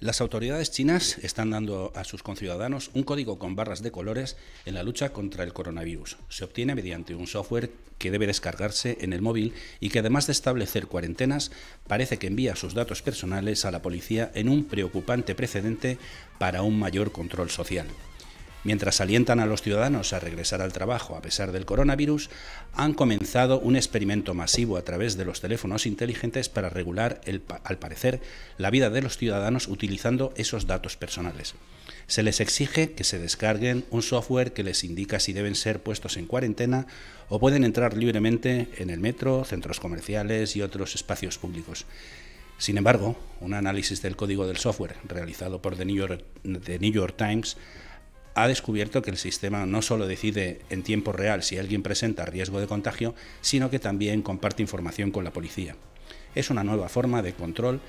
Las autoridades chinas están dando a sus conciudadanos un código con barras de colores en la lucha contra el coronavirus. Se obtiene mediante un software que debe descargarse en el móvil y que además de establecer cuarentenas, parece que envía sus datos personales a la policía en un preocupante precedente para un mayor control social mientras alientan a los ciudadanos a regresar al trabajo a pesar del coronavirus, han comenzado un experimento masivo a través de los teléfonos inteligentes para regular, al parecer, la vida de los ciudadanos utilizando esos datos personales. Se les exige que se descarguen un software que les indica si deben ser puestos en cuarentena o pueden entrar libremente en el metro, centros comerciales y otros espacios públicos. Sin embargo, un análisis del código del software realizado por The New York, The New York Times ha descubierto que el sistema no solo decide en tiempo real si alguien presenta riesgo de contagio, sino que también comparte información con la policía. Es una nueva forma de control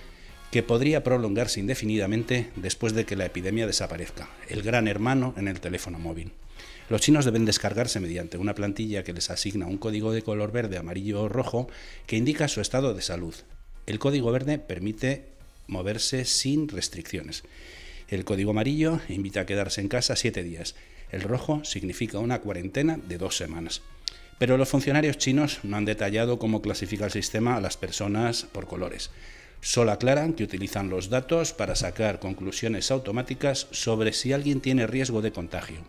que podría prolongarse indefinidamente después de que la epidemia desaparezca, el gran hermano en el teléfono móvil. Los chinos deben descargarse mediante una plantilla que les asigna un código de color verde, amarillo o rojo que indica su estado de salud. El código verde permite moverse sin restricciones. El código amarillo invita a quedarse en casa siete días. El rojo significa una cuarentena de dos semanas. Pero los funcionarios chinos no han detallado cómo clasifica el sistema a las personas por colores. Solo aclaran que utilizan los datos para sacar conclusiones automáticas sobre si alguien tiene riesgo de contagio.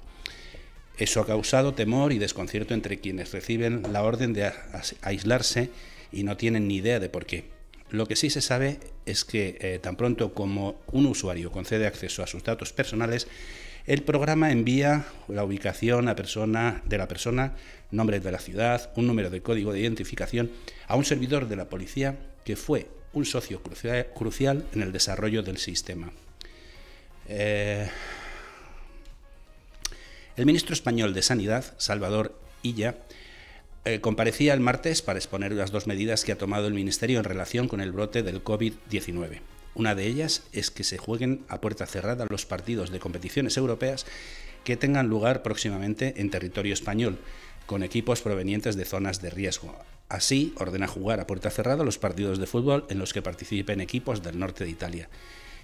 Eso ha causado temor y desconcierto entre quienes reciben la orden de aislarse y no tienen ni idea de por qué. Lo que sí se sabe es que eh, tan pronto como un usuario concede acceso a sus datos personales, el programa envía la ubicación a persona, de la persona, nombre de la ciudad, un número de código de identificación a un servidor de la policía que fue un socio crucial en el desarrollo del sistema. Eh, el ministro español de Sanidad, Salvador Illa, eh, comparecía el martes para exponer las dos medidas que ha tomado el Ministerio en relación con el brote del COVID-19. Una de ellas es que se jueguen a puerta cerrada los partidos de competiciones europeas que tengan lugar próximamente en territorio español, con equipos provenientes de zonas de riesgo. Así, ordena jugar a puerta cerrada los partidos de fútbol en los que participen equipos del norte de Italia.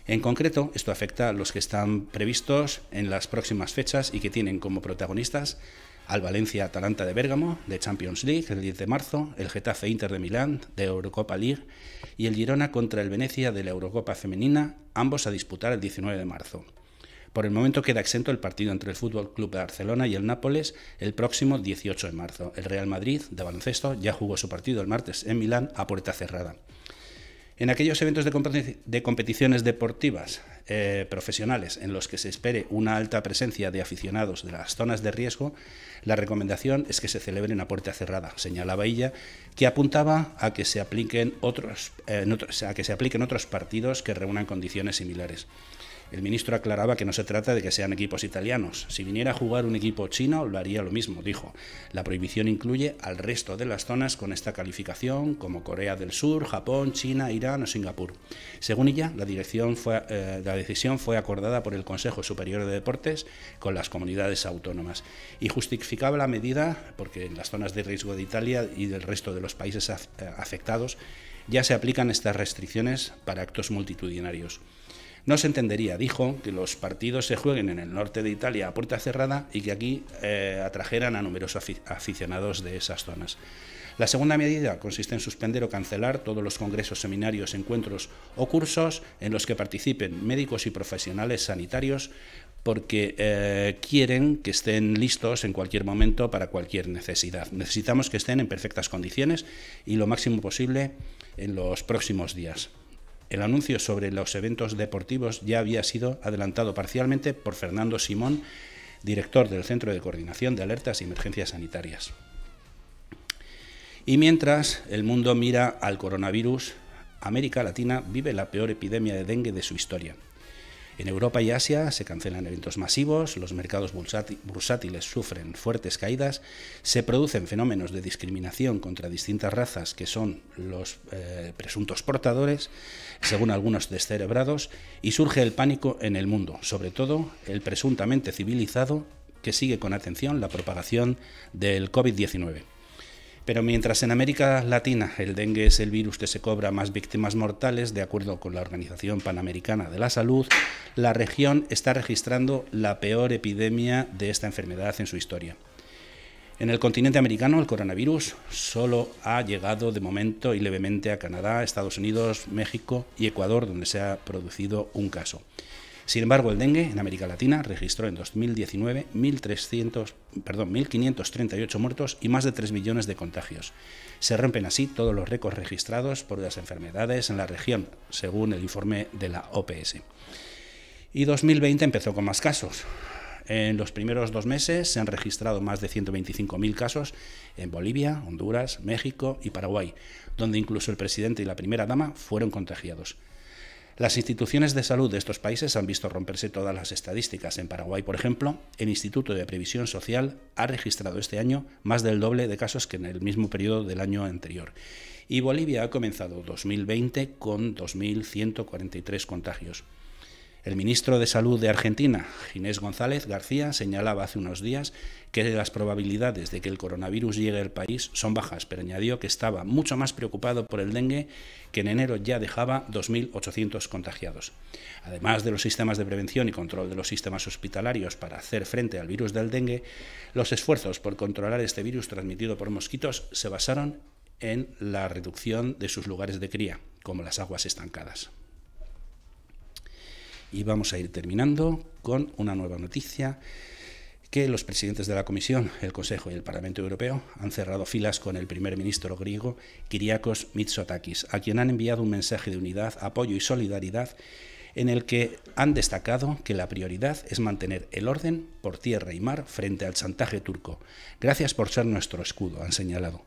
En concreto, esto afecta a los que están previstos en las próximas fechas y que tienen como protagonistas al Valencia Atalanta de Bérgamo de Champions League el 10 de marzo, el Getafe Inter de Milán de Eurocopa League y el Girona contra el Venecia de la Eurocopa Femenina, ambos a disputar el 19 de marzo. Por el momento queda exento el partido entre el Fútbol Club de Barcelona y el Nápoles el próximo 18 de marzo. El Real Madrid de baloncesto ya jugó su partido el martes en Milán a puerta cerrada. En aquellos eventos de, competiciones deportivas eh, profesionales en los que se espere una alta presencia de aficionados de las zonas de riesgo, la recomendación es que se celebren a puerta cerrada, señalaba ella, que apuntaba a que se apliquen otros, a que se apliquen otros partidos que reúnan condiciones similares. El ministro aclaraba que no se trata de que sean equipos italianos. Si viniera a jugar un equipo chino, lo haría lo mismo, dijo. La prohibición incluye al resto de las zonas con esta calificación, como Corea del Sur, Japón, China, Irán o Singapur. Según ella, la, eh, decisión fue acordada por el Consejo Superior de Deportes con las comunidades autónomas y justificaba la medida porque en las zonas de riesgo de Italia y del resto de los países eh, afectados ya se aplican estas restricciones para actos multitudinarios. No se entendería, dijo, que los partidos se jueguen en el norte de Italia a puerta cerrada y que aquí eh, atrajeran a numerosos aficionados de esas zonas. La segunda medida consiste en suspender o cancelar todos los congresos, seminarios, encuentros o cursos en los que participen médicos y profesionales sanitarios porque eh, quieren que estén listos en cualquier momento para cualquier necesidad. Necesitamos que estén en perfectas condiciones y lo máximo posible en los próximos días. El anuncio sobre los eventos deportivos ya había sido adelantado parcialmente por Fernando Simón, director del Centro de Coordinación de Alertas y Emergencias Sanitarias. Y mientras el mundo mira al coronavirus, América Latina vive la peor epidemia de dengue de su historia. En Europa y Asia se cancelan eventos masivos, los mercados bursátiles sufren fuertes caídas, se producen fenómenos de discriminación contra distintas razas que son los eh, presuntos portadores, según algunos descerebrados, y surge el pánico en el mundo, sobre todo el presuntamente civilizado que sigue con atención la propagación del COVID-19. Pero mientras en América Latina el dengue es el virus que se cobra más víctimas mortales, de acuerdo con la Organización Panamericana de la Salud, la región está registrando la peor epidemia de esta enfermedad en su historia. En el continente americano, el coronavirus solo ha llegado de momento y levemente a Canadá, Estados Unidos, México y Ecuador, donde se ha producido un caso. Sin embargo, el dengue en América Latina registró en 2019 1.300, perdón, 1.538 muertos y más de 3 millones de contagios. Se rompen así todos los récords registrados por las enfermedades en la región, según el informe de la OPS. Y 2020 empezó con más casos. En los primeros dos meses se han registrado más de 125.000 casos en Bolivia, Honduras, México y Paraguay, donde incluso el presidente y la primera dama fueron contagiados. Las instituciones de salud de estos países han visto romperse todas las estadísticas. En Paraguay, por ejemplo, el Instituto de Previsión Social ha registrado este año más del doble de casos que en el mismo periodo del año anterior. Y Bolivia ha comenzado 2020 con 2.143 contagios. El ministro de Salud de Argentina, Ginés González García, señalaba hace unos días que las probabilidades de que el coronavirus llegue al país son bajas, pero añadió que estaba mucho más preocupado por el dengue, que en enero ya dejaba 2.800 contagiados. Además de los sistemas de prevención y control de los sistemas hospitalarios para hacer frente al virus del dengue, los esfuerzos por controlar este virus transmitido por mosquitos se basaron en la reducción de sus lugares de cría, como las aguas estancadas. Y vamos a ir terminando con una nueva noticia que los presidentes de la Comisión, el Consejo y el Parlamento Europeo han cerrado filas con el primer ministro griego Kyriakos Mitsotakis, a quien han enviado un mensaje de unidad, apoyo y solidaridad en el que han destacado que la prioridad es mantener el orden por tierra y mar frente al chantaje turco. Gracias por ser nuestro escudo, han señalado.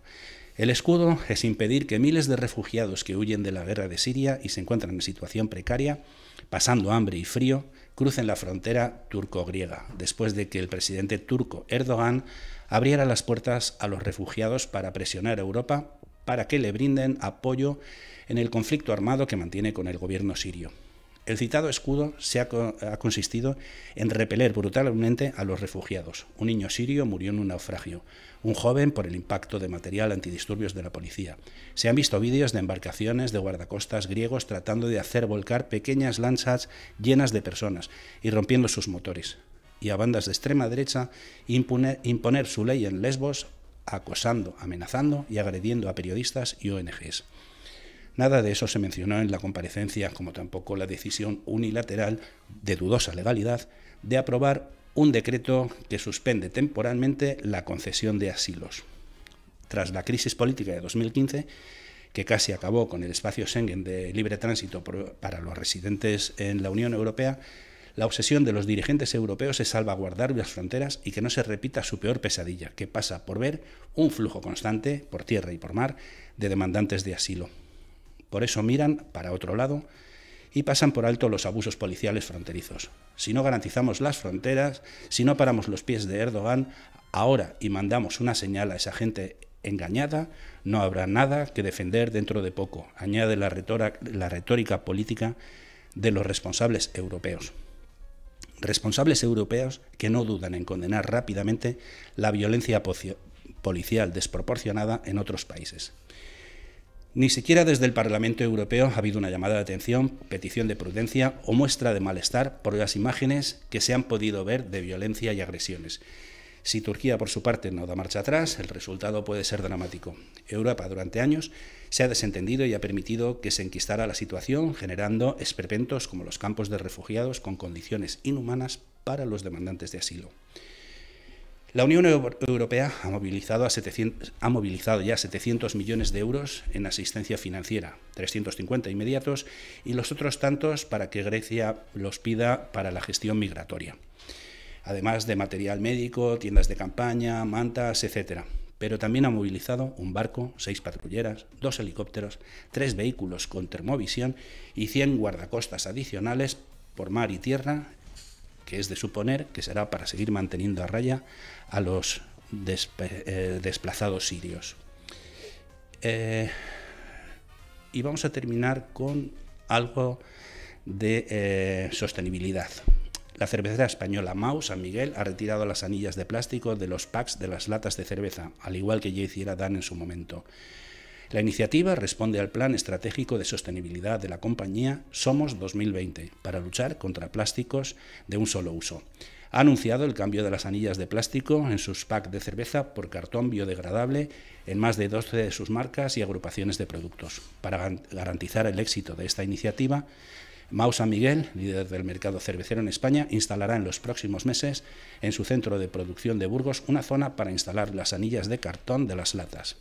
El escudo es impedir que miles de refugiados que huyen de la guerra de Siria y se encuentran en situación precaria pasando hambre y frío, crucen la frontera turco-griega, después de que el presidente turco Erdogan abriera las puertas a los refugiados para presionar a Europa para que le brinden apoyo en el conflicto armado que mantiene con el gobierno sirio. El citado escudo se ha, consistido en repeler brutalmente a los refugiados. Un niño sirio murió en un naufragio un joven por el impacto de material antidisturbios de la policía. Se han visto vídeos de embarcaciones de guardacostas griegos tratando de hacer volcar pequeñas lanchas llenas de personas y rompiendo sus motores. Y a bandas de extrema derecha imponer, imponer su ley en Lesbos, acosando, amenazando y agrediendo a periodistas y ONGs. Nada de eso se mencionó en la comparecencia, como tampoco la decisión unilateral de dudosa legalidad de aprobar un decreto que suspende temporalmente la concesión de asilos. Tras la crisis política de 2015, que casi acabó con el espacio Schengen de libre tránsito para los residentes en la Unión Europea, la obsesión de los dirigentes europeos es salvaguardar las fronteras y que no se repita su peor pesadilla, que pasa por ver un flujo constante, por tierra y por mar, de demandantes de asilo. Por eso miran para otro lado y pasan por alto los abusos policiales fronterizos. Si no garantizamos las fronteras, si no paramos los pies de Erdogan, ahora y mandamos una señal a esa gente engañada, no habrá nada que defender dentro de poco, añade la, retórica política de los responsables europeos. Responsables europeos que no dudan en condenar rápidamente la violencia policial desproporcionada en otros países. Ni siquiera desde el Parlamento Europeo ha habido una llamada de atención, petición de prudencia o muestra de malestar por las imágenes que se han podido ver de violencia y agresiones. Si Turquía, por su parte, no da marcha atrás, el resultado puede ser dramático. Europa, durante años, se ha desentendido y ha permitido que se enquistara la situación, generando esperpentos como los campos de refugiados con condiciones inhumanas para los demandantes de asilo. La Unión Europea ha movilizado, ya 700 millones de euros en asistencia financiera, 350 inmediatos y los otros tantos para que Grecia los pida para la gestión migratoria, además de material médico, tiendas de campaña, mantas, etc. Pero también ha movilizado un barco, seis patrulleras, dos helicópteros, tres vehículos con termovisión y 100 guardacostas adicionales por mar y tierra que es de suponer que será para seguir manteniendo a raya a los eh, desplazados sirios. Eh, y vamos a terminar con algo de eh, sostenibilidad. La cervecera española MAUS, San Miguel ha retirado las anillas de plástico de los packs de las latas de cerveza, al igual que ya hiciera Dan en su momento. La iniciativa responde al Plan Estratégico de Sostenibilidad de la compañía Somos 2020 para luchar contra plásticos de un solo uso. Ha anunciado el cambio de las anillas de plástico en sus packs de cerveza por cartón biodegradable en más de 12 de sus marcas y agrupaciones de productos. Para garantizar el éxito de esta iniciativa, Mausa Miguel, líder del mercado cervecero en España, instalará en los próximos meses en su centro de producción de Burgos una zona para instalar las anillas de cartón de las latas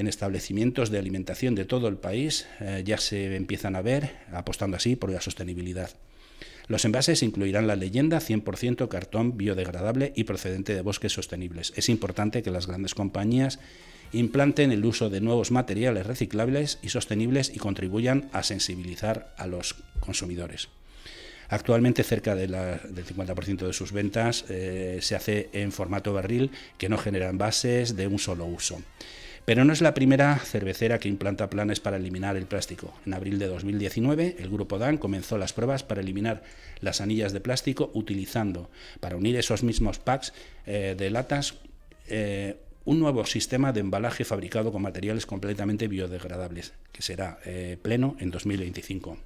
en establecimientos de alimentación de todo el país eh, ya se empiezan a ver, apostando así por la sostenibilidad. Los envases incluirán la leyenda 100% cartón biodegradable y procedente de bosques sostenibles. Es importante que las grandes compañías implanten el uso de nuevos materiales reciclables y sostenibles y contribuyan a sensibilizar a los consumidores. Actualmente cerca del 50% de sus ventas eh, se hace en formato barril que no genera envases de un solo uso. Pero no es la primera cervecera que implanta planes para eliminar el plástico. En abril de 2019, el grupo DAN comenzó las pruebas para eliminar las anillas de plástico utilizando, para unir esos mismos packs eh, de latas, eh, un nuevo sistema de embalaje fabricado con materiales completamente biodegradables, que será eh, pleno en 2025.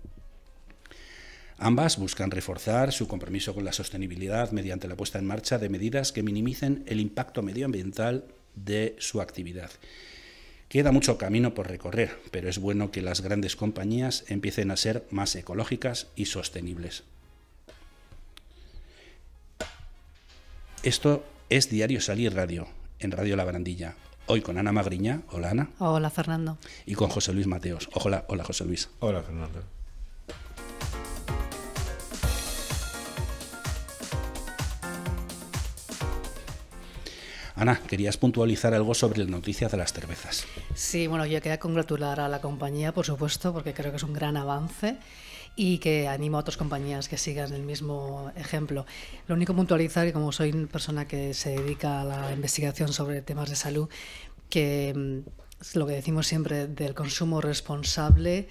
Ambas buscan reforzar su compromiso con la sostenibilidad mediante la puesta en marcha de medidas que minimicen el impacto medioambiental de su actividad Queda mucho camino por recorrer, pero es bueno que las grandes compañías empiecen a ser más ecológicas y sostenibles. Esto es Diario Salir Radio, en Radio La Barandilla. Hoy con Ana Magriña. Hola, Ana. Hola, Fernando. Y con José Luis Mateos. hola, José Luis. Hola, Fernando. Ana, querías puntualizar algo sobre la noticia de las cervezas. Sí, bueno, yo quería congratular a la compañía, por supuesto, porque creo que es un gran avance y que animo a otras compañías que sigan el mismo ejemplo. Lo único puntualizar, y como soy una persona que se dedica a la investigación sobre temas de salud, que mm, lo que decimos siempre del consumo responsable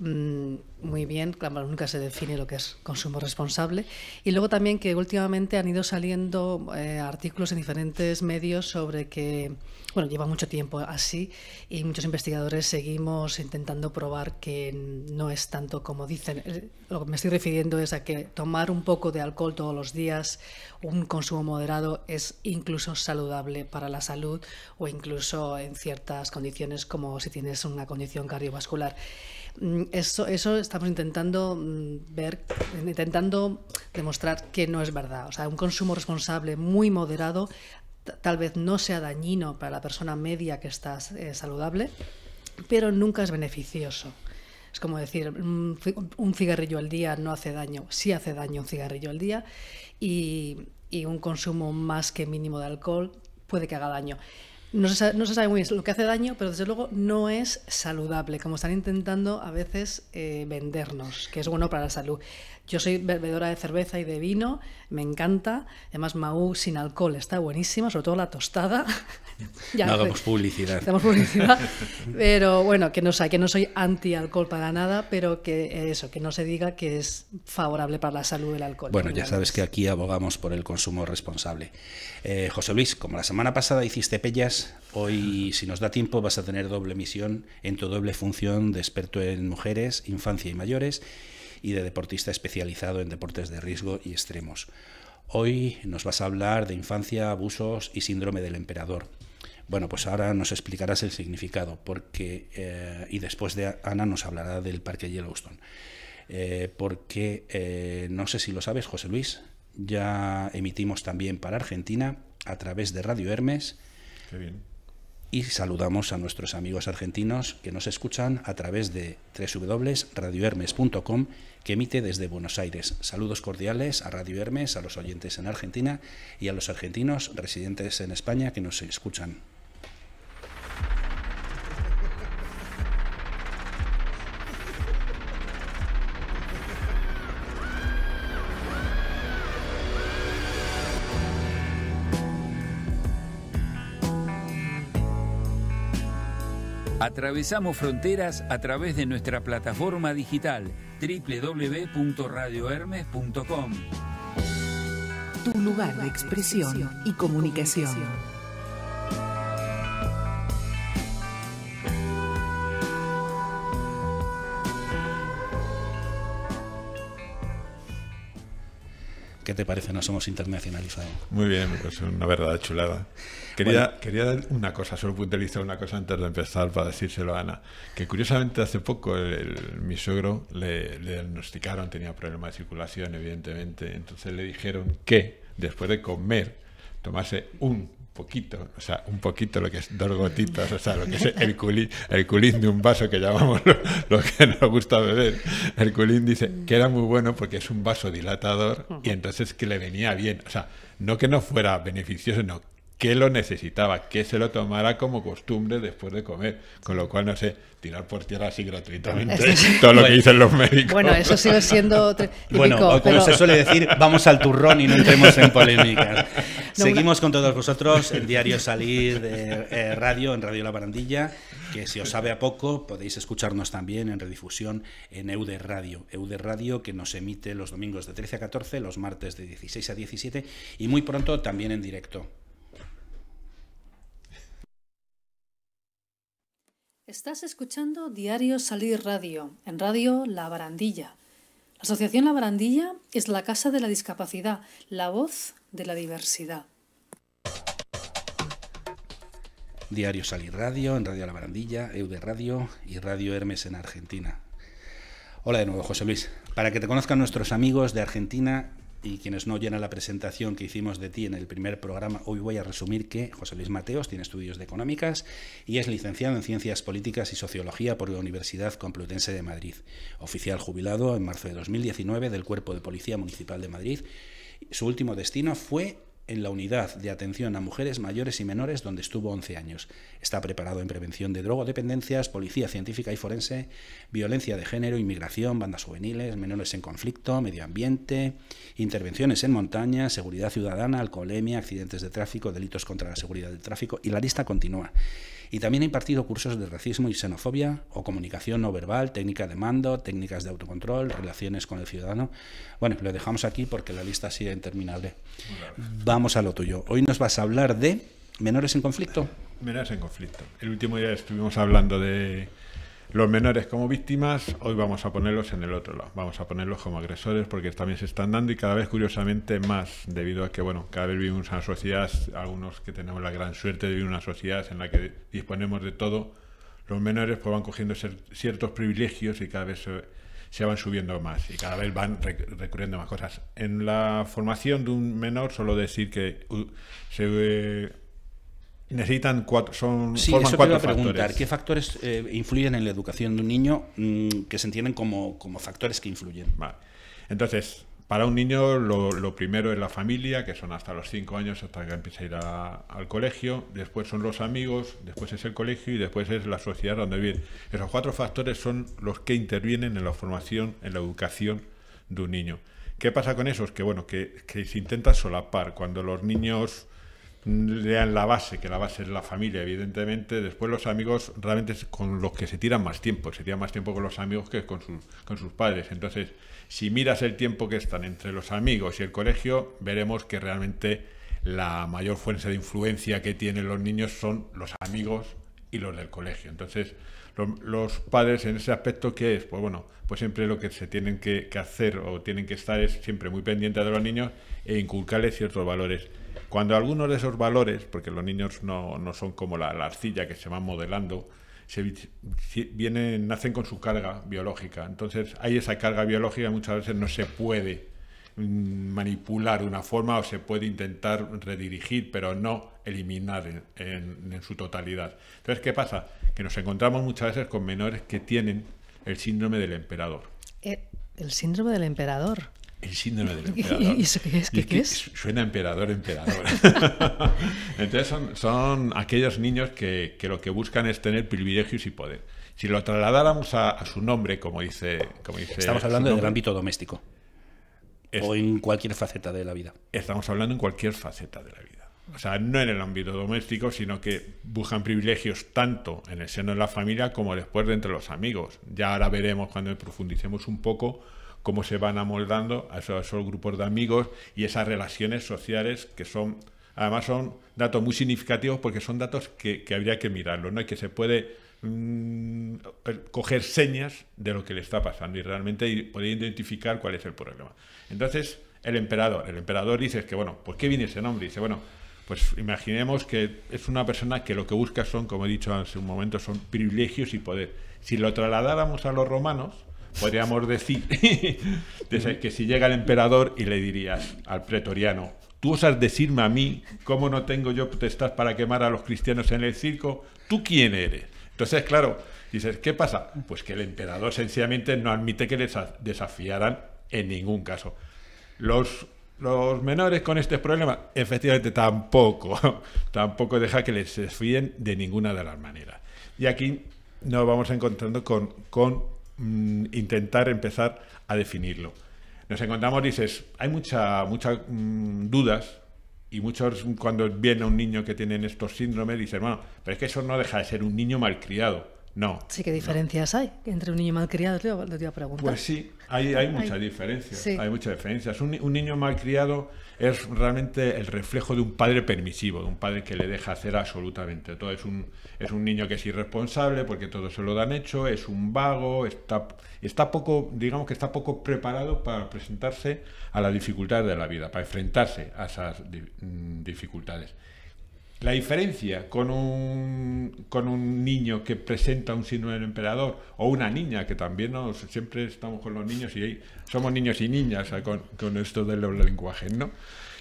Mm, muy bien, claro, nunca se define lo que es consumo responsable. Y luego también que últimamente han ido saliendo eh, artículos en diferentes medios sobre que, bueno, lleva mucho tiempo así y muchos investigadores seguimos intentando probar que no es tanto como dicen. Eh, lo que me estoy refiriendo es a que tomar un poco de alcohol todos los días, un consumo moderado, es incluso saludable para la salud o incluso en ciertas condiciones como si tienes una condición cardiovascular. Mm, eso, estamos intentando mm, ver, intentando demostrar que no es verdad. O sea, un consumo responsable muy moderado tal vez no sea dañino para la persona media que está eh, saludable, pero nunca es beneficioso. Es como decir, mm, un cigarrillo al día no hace daño, sí hace daño un cigarrillo al día y un consumo más que mínimo de alcohol puede que haga daño. No se, sabe muy bien lo que hace daño, pero desde luego no es saludable, como están intentando a veces eh, vendernos, que es bueno para la salud. Yo soy bebedora de cerveza y de vino, me encanta. Además, maú sin alcohol está buenísima, sobre todo la tostada. ya, no hagamos publicidad. publicidad. Pero bueno, que no, que no soy anti-alcohol para nada, pero que eh, eso, que no se diga que es favorable para la salud del alcohol. Bueno, ya sabes que aquí abogamos por el consumo responsable. Eh, José Luis, como la semana pasada hiciste pellas Hoy, si nos da tiempo, vas a tener doble misión en tu doble función de experto en mujeres, infancia y mayores y de deportista especializado en deportes de riesgo y extremos. Hoy nos vas a hablar de infancia, abusos y síndrome del emperador. Bueno, pues ahora nos explicarás el significado, porque eh, y después de Ana nos hablará del Parque Yellowstone. Eh, porque eh, no sé si lo sabes, José Luis, ya emitimos también para Argentina a través de Radio Hermes y saludamos a nuestros amigos argentinos que nos escuchan a través de www.radiohermes.com que emite desde Buenos Aires. Saludos cordiales a Radio Hermes, a los oyentes en Argentina y a los argentinos residentes en España que nos escuchan. Atravesamos fronteras a través de nuestra plataforma digital www.radiohermes.com. Tu lugar de expresión y comunicación. ¿Qué te parece? No somos internacionalizados. Muy bien, pues una verdad chulada. Quería, quería dar una cosa, solo puntualizar una cosa antes de empezar para decírselo a Ana. Que curiosamente hace poco mi suegro le, le diagnosticaron, tenía problemas de circulación, evidentemente. Entonces le dijeron que después de comer tomase un poquito, o sea, un poquito lo que es dos gotitas, o sea, lo que es el culín, de un vaso que llamamos lo, que nos gusta beber. El culín dice que era muy bueno porque es un vaso dilatador y entonces que le venía bien, o sea, no que no fuera beneficioso, no, que lo necesitaba, que se lo tomara como costumbre después de comer. Con lo cual, no sé, tirar por tierra así gratuitamente todo lo que dicen los médicos. Bueno, eso sigue siendo típico, Bueno, como se suele decir, vamos al turrón y no entremos en polémicas. Seguimos con todos vosotros en Diario Salir de eh, Radio, en Radio La Barandilla, que si os sabe a poco podéis escucharnos también en redifusión en EUDE Radio. EUDE Radio que nos emite los domingos de 13 a 14, los martes de 16 a 17 y muy pronto también en directo. Estás escuchando Diario Salir Radio, en Radio La Barandilla. La Asociación La Barandilla es la casa de la discapacidad, la voz de la diversidad. Diario Salir Radio, en Radio La Barandilla, EUD Radio y Radio Hermes en Argentina. Hola de nuevo, José Luis. Para que te conozcan nuestros amigos de Argentina y quienes no llena la presentación que hicimos de ti en el primer programa, hoy voy a resumir que José Luis Mateos tiene estudios de económicas y es licenciado en Ciencias Políticas y Sociología por la Universidad Complutense de Madrid, oficial jubilado en marzo de 2019 del Cuerpo de Policía Municipal de Madrid. Su último destino fue en la unidad de atención a mujeres mayores y menores donde estuvo 11 años. Está preparado en prevención de drogodependencias, policía científica y forense, violencia de género, inmigración, bandas juveniles, menores en conflicto, medio ambiente, intervenciones en montaña, seguridad ciudadana, alcoholemia, accidentes de tráfico, delitos contra la seguridad del tráfico y la lista continúa y también ha impartido cursos de racismo y xenofobia o comunicación no verbal, técnica de mando, técnicas de autocontrol, relaciones con el ciudadano. Bueno, lo dejamos aquí porque la lista sigue interminable. Vamos a lo tuyo. Hoy nos vas a hablar de menores en conflicto. Menores en conflicto. El último día estuvimos hablando de los menores como víctimas, hoy vamos a ponerlos en el otro lado, vamos a ponerlos como agresores porque también se están dando y cada vez curiosamente más, debido a que, bueno, cada vez vivimos una sociedad, algunos que tenemos la gran suerte de vivir en una sociedad en la que disponemos de todo, los menores pues van cogiendo ciertos privilegios y cada vez se, van subiendo más y cada vez van recurriendo más cosas. En la formación de un menor solo decir que se... ve... Eh, Necesitan cuatro, son sí, cuatro preguntar, ¿Qué factores eh, influyen en la educación de un niño mm, que se entienden como, como factores que influyen? Entonces, para un niño lo, primero es la familia, que son hasta los cinco años, hasta que empieza a ir al colegio, después son los amigos, después es el colegio y después es la sociedad donde vive. Esos cuatro factores son los que intervienen en la formación, en la educación de un niño. ¿Qué pasa con esos? Que bueno, que, que se intenta solapar. Cuando los niños lean la base, que la base es la familia, evidentemente. Después los amigos realmente con los que se tiran más tiempo, se tiran más tiempo con los amigos que con sus, con sus padres. Entonces, si miras el tiempo que están entre los amigos y el colegio, veremos que realmente la mayor fuerza de influencia que tienen los niños son los amigos y los del colegio. Entonces, los, padres en ese aspecto, ¿qué es? Pues bueno, pues siempre lo que se tienen que, hacer o tienen que estar es siempre muy pendiente de los niños e inculcarles ciertos valores cuando algunos de esos valores, porque los niños no, son como la, arcilla que se van modelando, se, vienen, nacen con su carga biológica. Entonces hay esa carga biológica muchas veces no se puede mm, manipular de una forma o se puede intentar redirigir, pero no eliminar en, su totalidad. Entonces, ¿qué pasa? Que nos encontramos muchas veces con menores que tienen el síndrome del emperador. Eh, el síndrome del emperador. El síndrome del emperador. ¿Y qué es? Suena emperador, emperador. Entonces son, aquellos niños que, lo que buscan es tener privilegios y poder. Si lo trasladáramos a, su nombre, como dice, como dice Estamos hablando del ámbito doméstico. o en cualquier faceta de la vida. Estamos hablando en cualquier faceta de la vida. O sea, no en el ámbito doméstico, sino que buscan privilegios tanto en el seno de la familia como después de entre los amigos. Ya ahora veremos cuando profundicemos un poco cómo se van amoldando a esos, grupos de amigos y esas relaciones sociales que son, además son datos muy significativos porque son datos que, habría que mirarlos, ¿no? Y que se puede mm, coger señas de lo que le está pasando y realmente poder identificar cuál es el problema. Entonces, el emperador, el emperador dice que, bueno, ¿por qué viene ese nombre? Dice, bueno, pues imaginemos que es una persona que lo que busca son, como he dicho hace un momento, son privilegios y poder. Si lo trasladáramos a los romanos, podríamos decir, que si llega el emperador y le dirías al pretoriano, tú osas decirme a mí cómo no tengo yo potestad para quemar a los cristianos en el circo, ¿tú quién eres? Entonces, claro, dices, ¿qué pasa? Pues que el emperador sencillamente no admite que les desafiaran en ningún caso. Los, los menores con este problema, efectivamente, tampoco, tampoco deja que les desfíen de ninguna de las maneras. Y aquí nos vamos encontrando con, con Mm, intentar empezar a definirlo. Nos encontramos, dices, hay muchas mucha, mm, dudas y muchos cuando viene un niño que tiene estos síndromes dicen, bueno, pero es que eso no deja de ser un niño malcriado. No. Sí, ¿qué diferencias hay entre un niño malcriado? criado. Pues sí, hay, muchas diferencias. Hay muchas diferencias. Un, un, niño malcriado es realmente el reflejo de un padre permisivo, de un padre que le deja hacer absolutamente todo. Es un, es un niño que es irresponsable porque todo se lo dan hecho, es un vago, está, está poco, digamos que está poco preparado para presentarse a las dificultades de la vida, para enfrentarse a esas mm, dificultades. La diferencia con un, con un niño que presenta un síndrome del emperador o una niña, que también no siempre estamos con los niños y somos niños y niñas ah, con, esto del lenguaje, ¿no?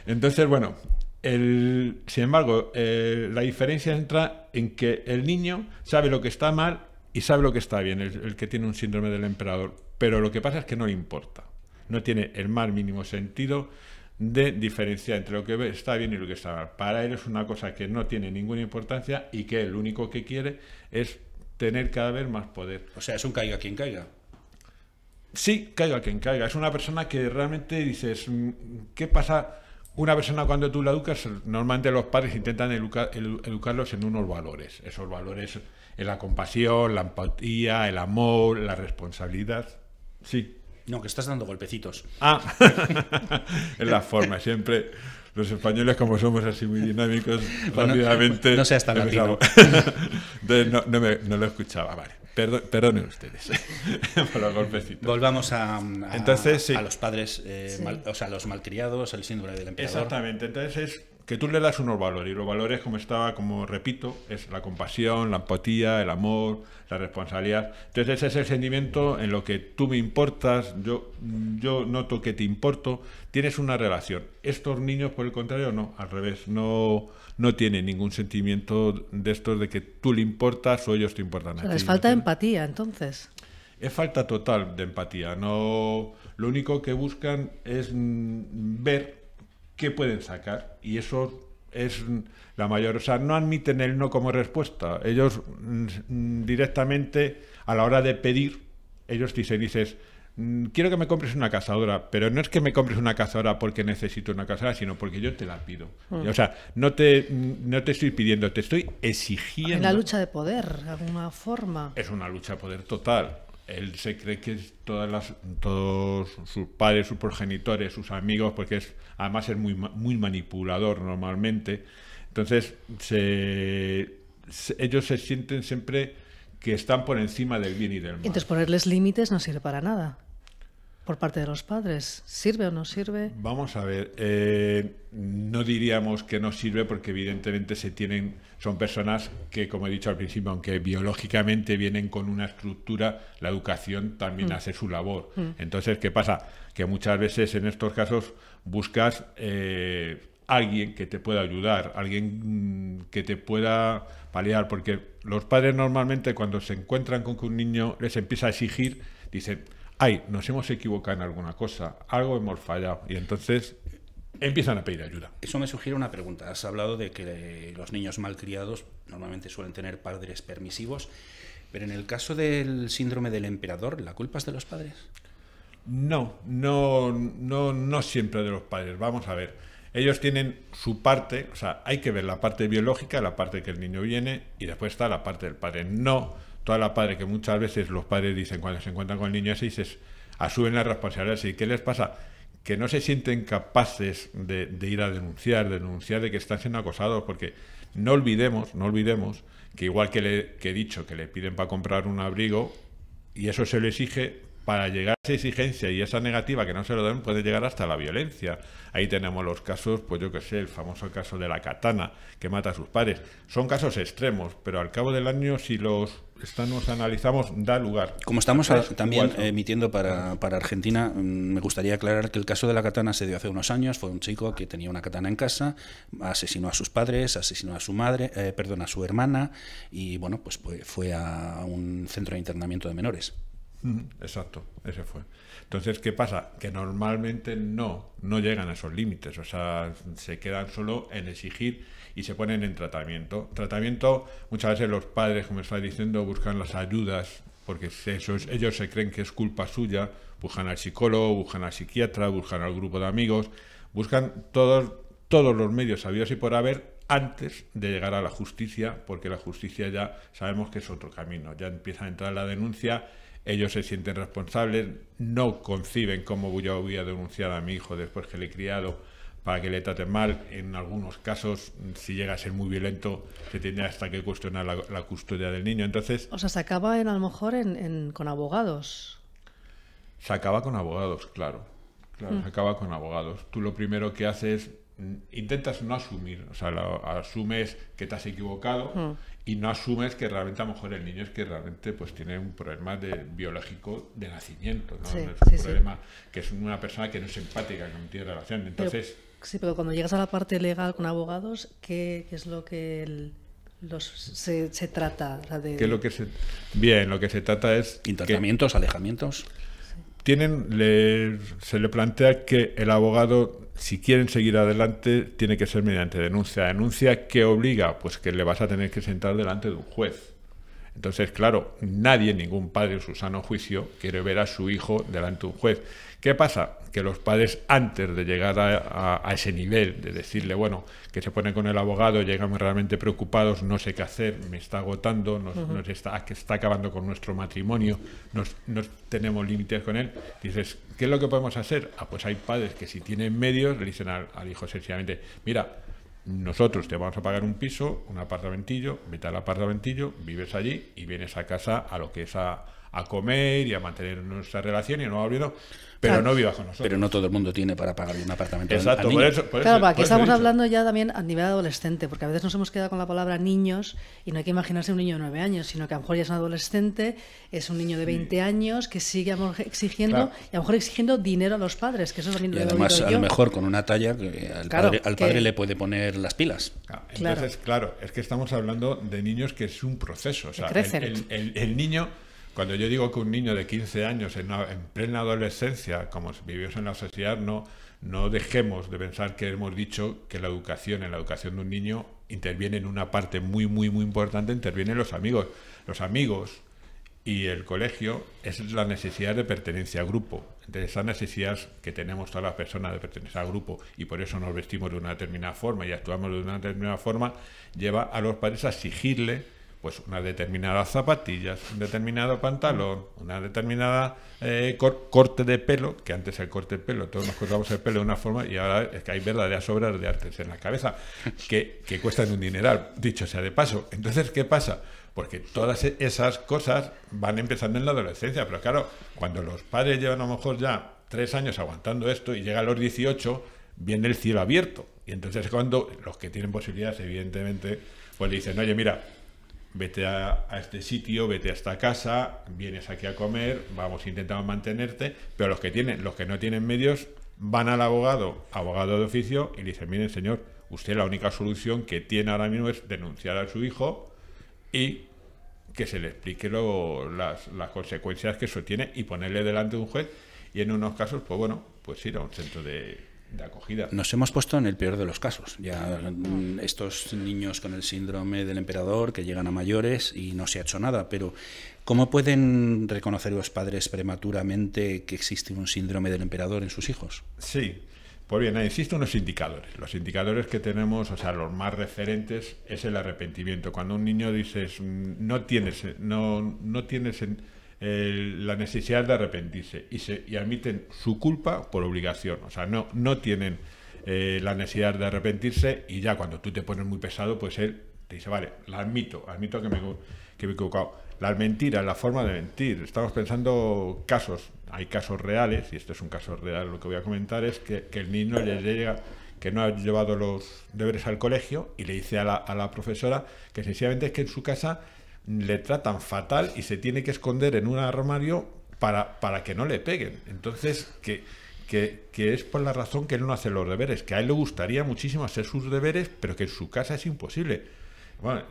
Entonces, bueno, el, sin embargo, eh, la diferencia entra en que el niño sabe lo que está mal y sabe lo que está bien, el, el que tiene un síndrome del emperador, pero lo que pasa es que no le importa, no tiene el más mínimo sentido de diferenciar entre lo que está bien y lo que está mal. Para él es una cosa que no tiene ninguna importancia y que el único que quiere es tener cada vez más poder. O sea, es un caiga quien caiga. Sí, caiga quien caiga. Es una persona que realmente dices, mm, ¿qué pasa? Una persona cuando tú la educas, normalmente los padres intentan educarlos en unos valores. Esos valores, en la compasión, la empatía, el amor, la responsabilidad. Sí, no, que estás dando golpecitos. Ah, en la forma, siempre. Los españoles, como somos así muy dinámicos, pues rápidamente. No seas tan latino. Entonces, no, no, lo escuchaba, vale. perdonen ustedes por los golpecitos. Volvamos a, los padres, eh, o sea, los malcriados, el síndrome del emperador. Exactamente, entonces es que tú le das unos valores. Y los valores, como estaba, como repito, es la compasión, la empatía, el amor, la responsabilidad. Entonces ese es el sentimiento en lo que tú me importas, yo, yo noto que te importo, tienes una relación. Estos niños, por el contrario, no, al revés, no, no tienen ningún sentimiento de estos de que tú le importas o ellos te importan. falta de empatía, entonces. Es falta total de empatía. No, lo único que buscan es mm, ver qué pueden sacar. Y eso es la mayor. O sea, no admiten el no como respuesta. Ellos mm, mm, directamente a la hora de pedir, ellos dicen, dices, mm, quiero que me compres una cazadora, pero no es que me compres una cazadora porque necesito una cazadora, sino porque yo te la pido. O sea, no te, no te estoy pidiendo, te estoy exigiendo. Es la lucha de poder, de alguna forma. Es una lucha de poder total él se cree que todas las, todos sus padres, sus progenitores, sus amigos, porque es, además es muy, muy manipulador normalmente, entonces ellos se sienten siempre que están por encima del bien y del mal. Entonces ponerles límites no sirve para nada por parte de los padres. ¿Sirve o no sirve? Vamos a ver, eh, no diríamos que no sirve porque evidentemente se tienen son personas que, como he dicho al principio, aunque biológicamente vienen con una estructura, la educación también mm. hace su labor. Mm. Entonces, ¿qué pasa? Que muchas veces en estos casos buscas eh, alguien que te pueda ayudar, alguien mm, que te pueda paliar, porque los padres normalmente cuando se encuentran con que un niño les empieza a exigir, dicen, ay, nos hemos equivocado en alguna cosa, algo hemos fallado. Y entonces empiezan a pedir ayuda. Eso me sugiere una pregunta. Has hablado de que los niños malcriados normalmente suelen tener padres permisivos, pero en el caso del síndrome del emperador, ¿la culpa es de los padres? No, no, no, no siempre de los padres. Vamos a ver. Ellos tienen su parte, o sea, hay que ver la parte biológica, la parte que el niño viene y después está la parte del padre. No toda la parte que muchas veces los padres dicen cuando se encuentran con el niño así, y se asumen la responsabilidad. ¿Y qué les pasa? que no se sienten capaces de, ir a denunciar, de denunciar de que están siendo acosados, porque no olvidemos, no olvidemos que igual que, le, he dicho que le piden para comprar un abrigo y eso se le exige, para llegar a esa exigencia y esa negativa que no se lo dan, puede llegar hasta la violencia. Ahí tenemos los casos, pues yo que sé, el famoso caso de la katana que mata a sus padres. Son casos extremos, pero al cabo del año si los estamos analizamos da lugar. Como estamos también emitiendo para, para, Argentina, mm, me gustaría aclarar que el caso de la katana se dio hace unos años. Fue un chico que tenía una katana en casa, asesinó a sus padres, asesinó a su madre, eh, a su hermana y bueno, pues fue a un centro de internamiento de menores. Exacto, ese fue. Entonces, ¿qué pasa? Que normalmente no, no llegan a esos límites, o sea, se quedan solo en exigir y se ponen en tratamiento. Tratamiento, muchas veces los padres, como estáis diciendo, buscan las ayudas, porque ellos se creen que es culpa suya, buscan al psicólogo, buscan al psiquiatra, buscan al grupo de amigos, buscan todos, todos los medios sabidos y por haber antes de llegar a la justicia, porque la justicia ya sabemos que es otro camino, ya empieza a entrar la denuncia ellos se sienten responsables, no conciben cómo yo voy a denunciar a mi hijo después que le he criado para que le traten mal. En algunos casos, si llega a ser muy violento, se tiene hasta que cuestionar la, custodia del niño. Entonces, o sea, se acaba en, a lo mejor en, con abogados. Se acaba con abogados, claro. Mm. se acaba con abogados. Tú lo primero que haces mm, intentas no asumir, o sea, asumes que te has equivocado mm y no asumes que realmente a lo mejor el niño es que realmente pues tiene un problema biológico de nacimiento, ¿no? un problema que es una persona que no es empática, que no tiene relación. Entonces... sí, pero cuando llegas a la parte legal con abogados, ¿qué, qué es lo que los, se, trata? lo que Bien, lo que se trata es... ¿Intratamientos, alejamientos? se le plantea que el abogado, si quieren seguir adelante, tiene que ser mediante denuncia. Denuncia que obliga, pues que le vas a tener que sentar delante de un juez. Entonces, claro, nadie, ningún padre en su sano juicio, quiere ver a su hijo delante de un juez. ¿Qué pasa? Que los padres antes de llegar a, ese nivel, de decirle, bueno, que se pone con el abogado, llegamos realmente preocupados, no sé qué hacer, me está agotando, nos, está, acabando con nuestro matrimonio, no tenemos límites con él, dices, ¿qué es lo que podemos hacer? Ah, pues hay padres que si tienen medios le dicen al, hijo sencillamente, mira, nosotros te vamos a pagar un piso, un apartamentillo, vete al apartamentillo, vives allí y vienes a casa a lo que es a, a comer y a mantener nuestra relación y a no habido pero no viva con nosotros. Pero no todo el mundo tiene para pagar un apartamento. Exacto, Por eso, Claro, eso, estamos hablando ya también a nivel adolescente, porque a veces nos hemos quedado con la palabra niños y no hay que imaginarse un niño de nueve años, sino que a lo mejor ya es un adolescente, es un niño de 20 años que sigue exigiendo, y a lo mejor exigiendo dinero a los padres, que eso es lo Y además, a lo mejor con una talla que al, padre, le puede poner las pilas. entonces, claro. es que estamos hablando de niños que es un proceso. O sea, el, el niño cuando yo digo que un niño de 15 años en, plena adolescencia, como vivió en la sociedad, no, no dejemos de pensar que hemos dicho que la educación, en la educación de un niño, interviene en una parte muy, muy, muy importante, intervienen los amigos. Los amigos y el colegio es la necesidad de pertenencia a grupo. Entonces, esas necesidades que tenemos todas las personas de pertenecer a grupo y por eso nos vestimos de una determinada forma y actuamos de una determinada forma, lleva a los padres a exigirle pues unas determinadas zapatillas, un determinado pantalón, una determinada eh, corte de pelo, que antes el corte de pelo, todos nos cortamos el pelo de una forma y ahora es que hay verdaderas obras de artes en la cabeza que, que cuestan un dineral, dicho sea de paso. Entonces, ¿qué pasa? Porque todas e-, esas cosas van empezando en la adolescencia, pero claro, cuando los padres llevan a lo mejor ya tres años aguantando esto y llega a los 18, viene el cielo abierto. Y entonces cuando los que tienen posibilidades, evidentemente, pues le dicen, oye, mira, vete a, este sitio, vete a esta casa, vienes aquí a comer, vamos, intentando mantenerte, pero los que tienen, los que no tienen medios, van al abogado, abogado de oficio, y le dicen, miren señor, usted la única solución que tiene ahora mismo es denunciar a su hijo y que se le explique las, las consecuencias que eso tiene y ponerle delante de un juez. Y en unos casos, pues bueno, pues ir a un centro de nos hemos puesto en el peor de los casos. Ya mm, estos niños con el síndrome del emperador que llegan a mayores y no se ha hecho nada, pero ¿cómo pueden reconocer los padres prematuramente que existe un síndrome del emperador en sus hijos? Sí. Pues bien, existen unos indicadores. Los indicadores que tenemos, o sea, los más referentes, es el arrepentimiento. Cuando un niño dice, mm, no tienes, no, no tienes la necesidad de arrepentirse y, se, admiten su culpa por obligación. O sea, no, no tienen eh, la necesidad de arrepentirse y ya cuando tú te pones muy pesado, pues él te dice, vale, la admito, admito que me, que he equivocado. La mentira, la forma de mentir. Estamos pensando casos, hay casos reales, y este es un caso real, lo que voy a comentar es que, el niño le llega que no ha llevado los deberes al colegio y le dice a la, a la profesora que sencillamente es que en su casa le tratan fatal y se tiene que esconder en un armario para, para que no le peguen. Entonces, que, que, que, es por la razón que él no hace los deberes, que a él le gustaría muchísimo hacer sus deberes, pero que en su casa es imposible. Bueno,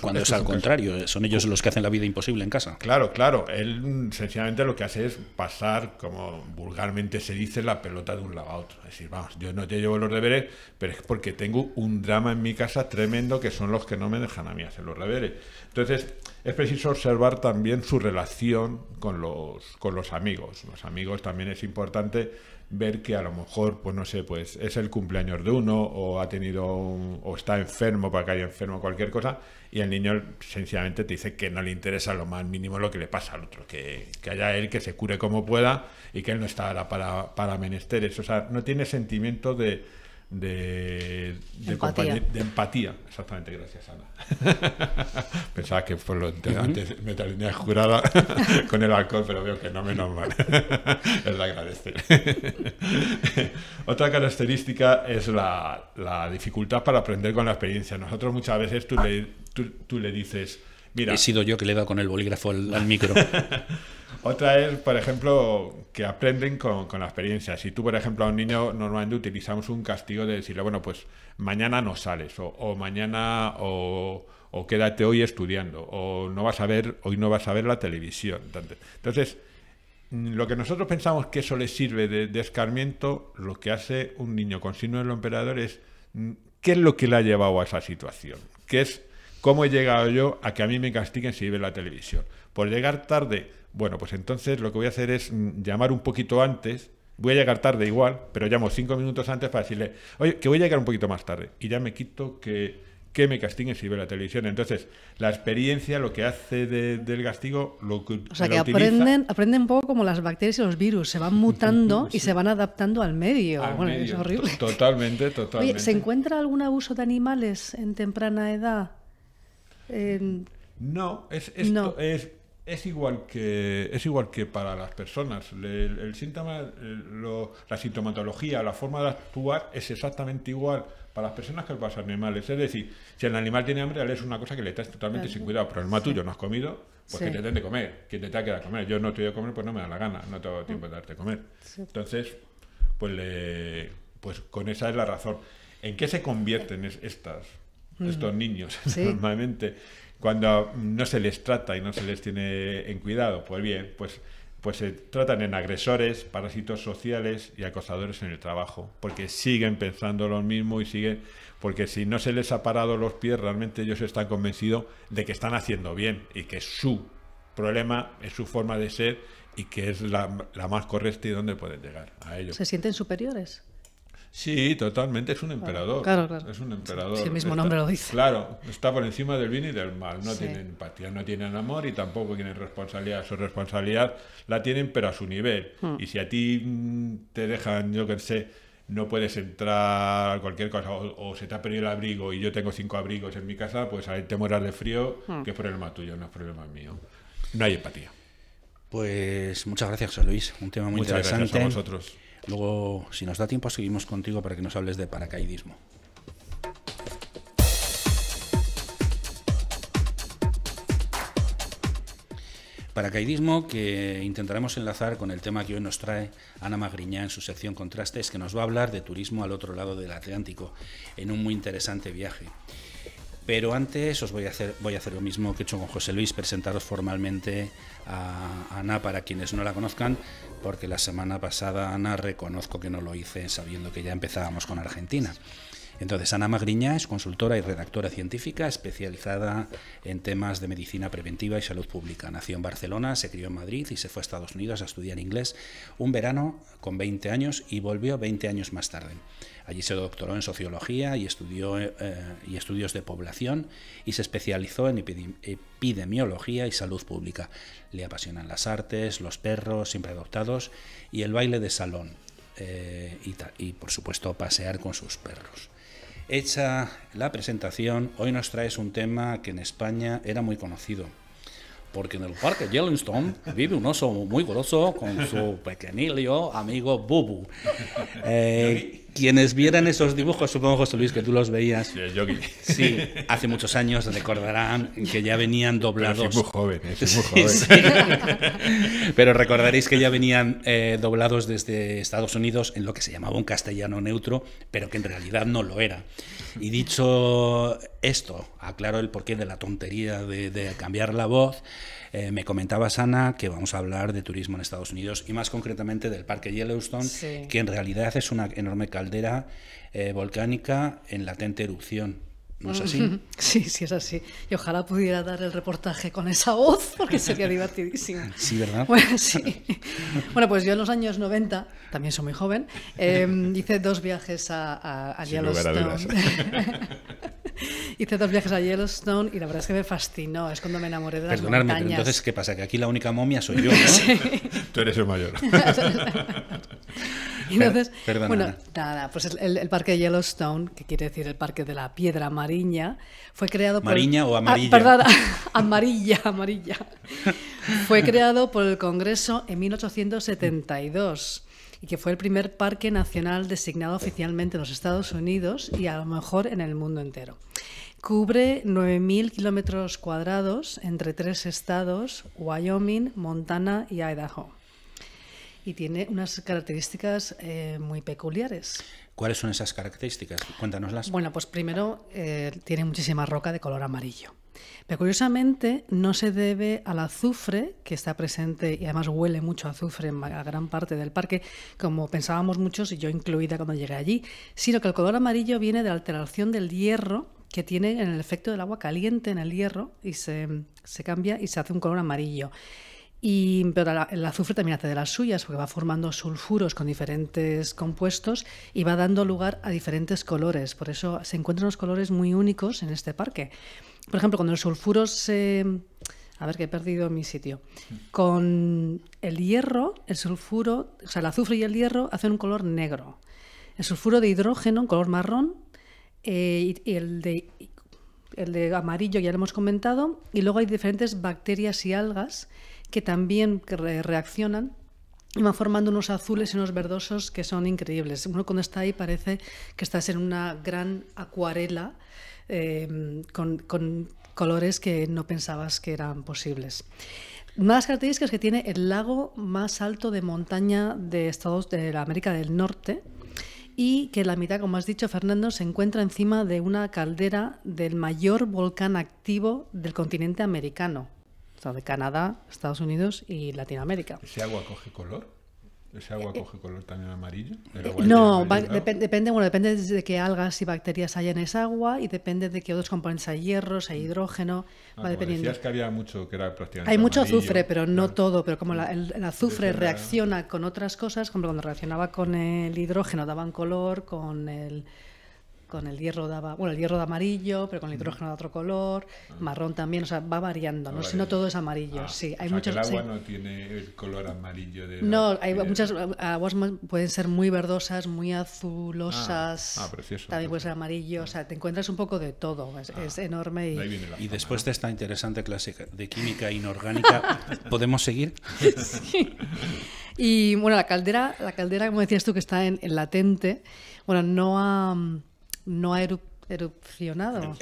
cuando, es, al contrario, eh, son ellos los que hacen la vida imposible en casa. Claro, claro. Él sencillamente lo que hace es pasar, como vulgarmente se dice, la pelota de un lado a otro. Es decir, vamos, yo no te llevo los deberes, pero es porque tengo un drama en mi casa tremendo que son los que no me dejan a mí hacer los deberes. Entonces, es preciso observar también su relación con los, con los amigos. Los amigos también es importante ver que a lo mejor, pues no sé, pues es el cumpleaños de uno o ha tenido o está enfermo para que haya enfermo cualquier cosa y el niño sencillamente te dice que no le interesa lo más mínimo lo que le pasa al otro, que, haya él que se cure como pueda y que él no está para, para menesteres, o sea, no tiene sentimiento de de, de, empatía. Exactamente, gracias Ana. Pensaba que por lo antes, antes me jurada con el alcohol, pero veo que no, menos mal. es la agradecer. Otra característica es la, dificultad para aprender con la experiencia. Nosotros muchas veces tú le dices He sido yo que le he dado con el bolígrafo al, micro. Otra es, por ejemplo, que aprenden con, la experiencia. Si tú, por ejemplo, a un niño normalmente utilizamos un castigo de decirle, bueno, pues mañana no sales, o, mañana, o, quédate hoy estudiando, o no vas a ver, hoy no vas a ver la televisión. Entonces, mm, lo que nosotros pensamos que eso le sirve de, escarmiento, lo que hace un niño con signo lo emperador es mm, qué es lo que le ha llevado a esa situación, qué es ¿Cómo he llegado yo a que a mí me castiguen si ve la televisión? Por llegar tarde. Bueno, pues entonces lo que voy a hacer es mm, llamar un poquito antes. Voy a llegar tarde igual, pero llamo cinco minutos antes para decirle, oye, que voy a llegar un poquito más tarde. Y ya me quito que, que me castiguen si veo la televisión. Entonces, la experiencia, lo que hace del castigo, lo que. O sea, que aprenden, aprenden un poco como las bacterias y los virus, se van mutando y se van adaptando al medio. bueno, es horrible. Totalmente, totalmente. Oye, ¿se encuentra algún abuso de animales en temprana edad? Em, no, es, es es igual que es igual que para las personas el, síntoma eh, la sintomatología la forma de actuar es exactamente igual para las personas que para los animales es decir si el animal tiene hambre es una cosa que le estás totalmente sin cuidado Pero el tuyo no has comido pues que te den de comer que te tenga que comer yo no te voy a comer pues no me da la gana no tengo mm. tiempo de darte comer entonces pues pues con esa es la razón en qué se convierten estas estos niños normalmente, cuando no se les trata y no se les tiene en cuidado, pues bien, pues, pues se tratan en agresores, parásitos sociales y acosadores en el trabajo, porque siguen pensando lo mismo y siguen, porque si no se les ha parado los pies, realmente ellos están convencidos de que están haciendo bien y que su problema es su forma de ser y que es la, la más correcta y donde pueden llegar a ellos. ¿Se sienten superiores? Sí, totalmente, es un emperador. Claro, claro. Es un emperador. el mismo nombre lo dice. Claro, está por encima del bien y del mal. No tienen empatía, no tienen amor y tampoco tienen responsabilidad. Su responsabilidad la tienen, pero a su nivel. Hmm. Y si a ti mm, te dejan, yo qué sé, no puedes entrar a cualquier cosa o, se te ha perdido el abrigo y yo tengo cinco abrigos en mi casa, pues a él te mueras de frío, hmm. que es problema tuyo, no es problema mío. No hay empatía. Pues muchas gracias, José Luis. Un tema muy interesante. Gracias a vosotros. Luego, si nos da tiempo, seguimos contigo para que nos hables de paracaidismo. Paracaidismo que intentaremos enlazar con el tema que hoy nos trae Ana Magriñá en su sección Contrastes, que nos va a hablar de turismo al otro lado del Atlántico, en un muy interesante viaje. Pero antes os voy a hacer, voy a hacer lo mismo que he hecho con José Luis, presentaros formalmente a Ana para quienes no la conozcan, porque la semana pasada Ana reconozco que no lo hice sabiendo que ya empezábamos con Argentina. Entonces, Ana Magriña es consultora y redactora científica especializada en temas de medicina preventiva y salud pública. Nació en Barcelona, se crió en Madrid y se fue a Estados Unidos a estudiar inglés un verano con 20 años y volvió 20 años más tarde. Allí se doctoró en sociología y, estudió, eh, eh, y estudios de población y se especializó en epidemiología y salud pública. Le apasionan las artes, los perros siempre adoptados y el baile de salón eh, y, por supuesto pasear con sus perros. Hecha la presentación, hoy nos traes un tema que en España era muy conocido, porque en el parque Yellowstone vive un oso muy goloso con su pequeñillo amigo Bubu. quienes vieran esos dibujos, supongo, José Luis, que tú los veías. Sí, hace muchos años recordarán que ya venían doblados. Pero muy joven, ¿eh? muy joven. Pero recordaréis que ya venían eh, doblados desde Estados Unidos en lo que se llamaba un castellano neutro, pero que en realidad no lo era. Y dicho esto, aclaro el porqué de la tontería de, cambiar la voz. Eh, me comentaba Sana que vamos a hablar de turismo en Estados Unidos y más concretamente del Parque Yellowstone, que en realidad es una enorme calidad eh, volcánica en latente erupción. ¿No es así? Sí, sí es así. Y ojalá pudiera dar el reportaje con esa voz, porque sería divertidísimo. Sí, ¿verdad? Bueno, sí. bueno pues yo en los años 90, también soy muy joven, em, hice dos viajes a, a, Yellowstone. hice dos viajes a Yellowstone y la verdad es que me fascinó. Es cuando me enamoré de las montañas. Pero entonces, ¿qué pasa? Que aquí la única momia soy yo, Tú eres el mayor. bueno, nada, pues el, parque de Yellowstone, que quiere decir el parque de la piedra mariña, fue creado ah, amarilla? amarilla, amarilla. fue creado por el Congreso en 1872 y que fue el primer parque nacional designado oficialmente en los Estados Unidos y a lo mejor en el mundo entero. Cubre 9.000 kilómetros cuadrados entre tres estados, Wyoming, Montana y Idaho y tiene unas características eh, muy peculiares. ¿Cuáles son esas características? Cuéntanoslas. Bueno, pues primero eh, tiene muchísima roca de color amarillo. Pero curiosamente no se debe al azufre, que está presente y además huele mucho azufre en gran parte del parque, como pensábamos muchos y yo incluida cuando llegué allí, sino que el color amarillo viene de la alteración del hierro que tiene en el efecto del agua caliente en el hierro y se, se cambia y se hace un color amarillo. Y, pero el azufre también hace de las suyas, porque va formando sulfuros con diferentes compuestos y va dando lugar a diferentes colores. Por eso se encuentran los colores muy únicos en este parque. Por ejemplo, cuando los sulfuros se... A ver, que he perdido mi sitio. Con el hierro, el sulfuro, o sea, el azufre y el hierro hacen un color negro. El sulfuro de hidrógeno, un color marrón, eh, y el de, el de amarillo ya lo hemos comentado, y luego hay diferentes bacterias y algas que también reaccionan y van formando unos azules y unos verdosos que son increíbles. Uno cuando está ahí parece que estás en una gran acuarela eh, con, colores que no pensabas que eran posibles. Una de las características que tiene el lago más alto de montaña de Estados de América del Norte y que la mitad, como has dicho Fernando, se encuentra encima de una caldera del mayor volcán activo del continente americano. O de Canadá, Estados Unidos y Latinoamérica. ¿Ese agua coge color? ¿Ese agua eh, coge color también amarillo? Eh, no, Depende, bueno, depende de qué algas y bacterias hay en esa agua y depende de qué otros componentes hay hierros, hay mm. hidrógeno. Ah, va dependiendo. Decías que había mucho que era prácticamente. Hay mucho azufre, pero no todo. Pero como el, azufre reacciona con otras cosas, como cuando reaccionaba con el hidrógeno daban color, con el con el hierro daba, bueno, el hierro de amarillo, pero con el hidrógeno de otro color, ah. marrón también, o sea, va variando, ¿no? Si no todo es amarillo, ah. sí. Hay el agua no tiene el color amarillo de... No, hay muchas aguas pueden ser muy verdosas, muy azulosas, ah, ah precioso, también puede ser amarillo, o sea, te encuentras un poco de todo, es, enorme. Y, después de esta interesante clase de química inorgánica, ¿podemos seguir? Y bueno, la caldera, la caldera, como decías tú, que está en, en latente, bueno, no ha no ha erupcionado.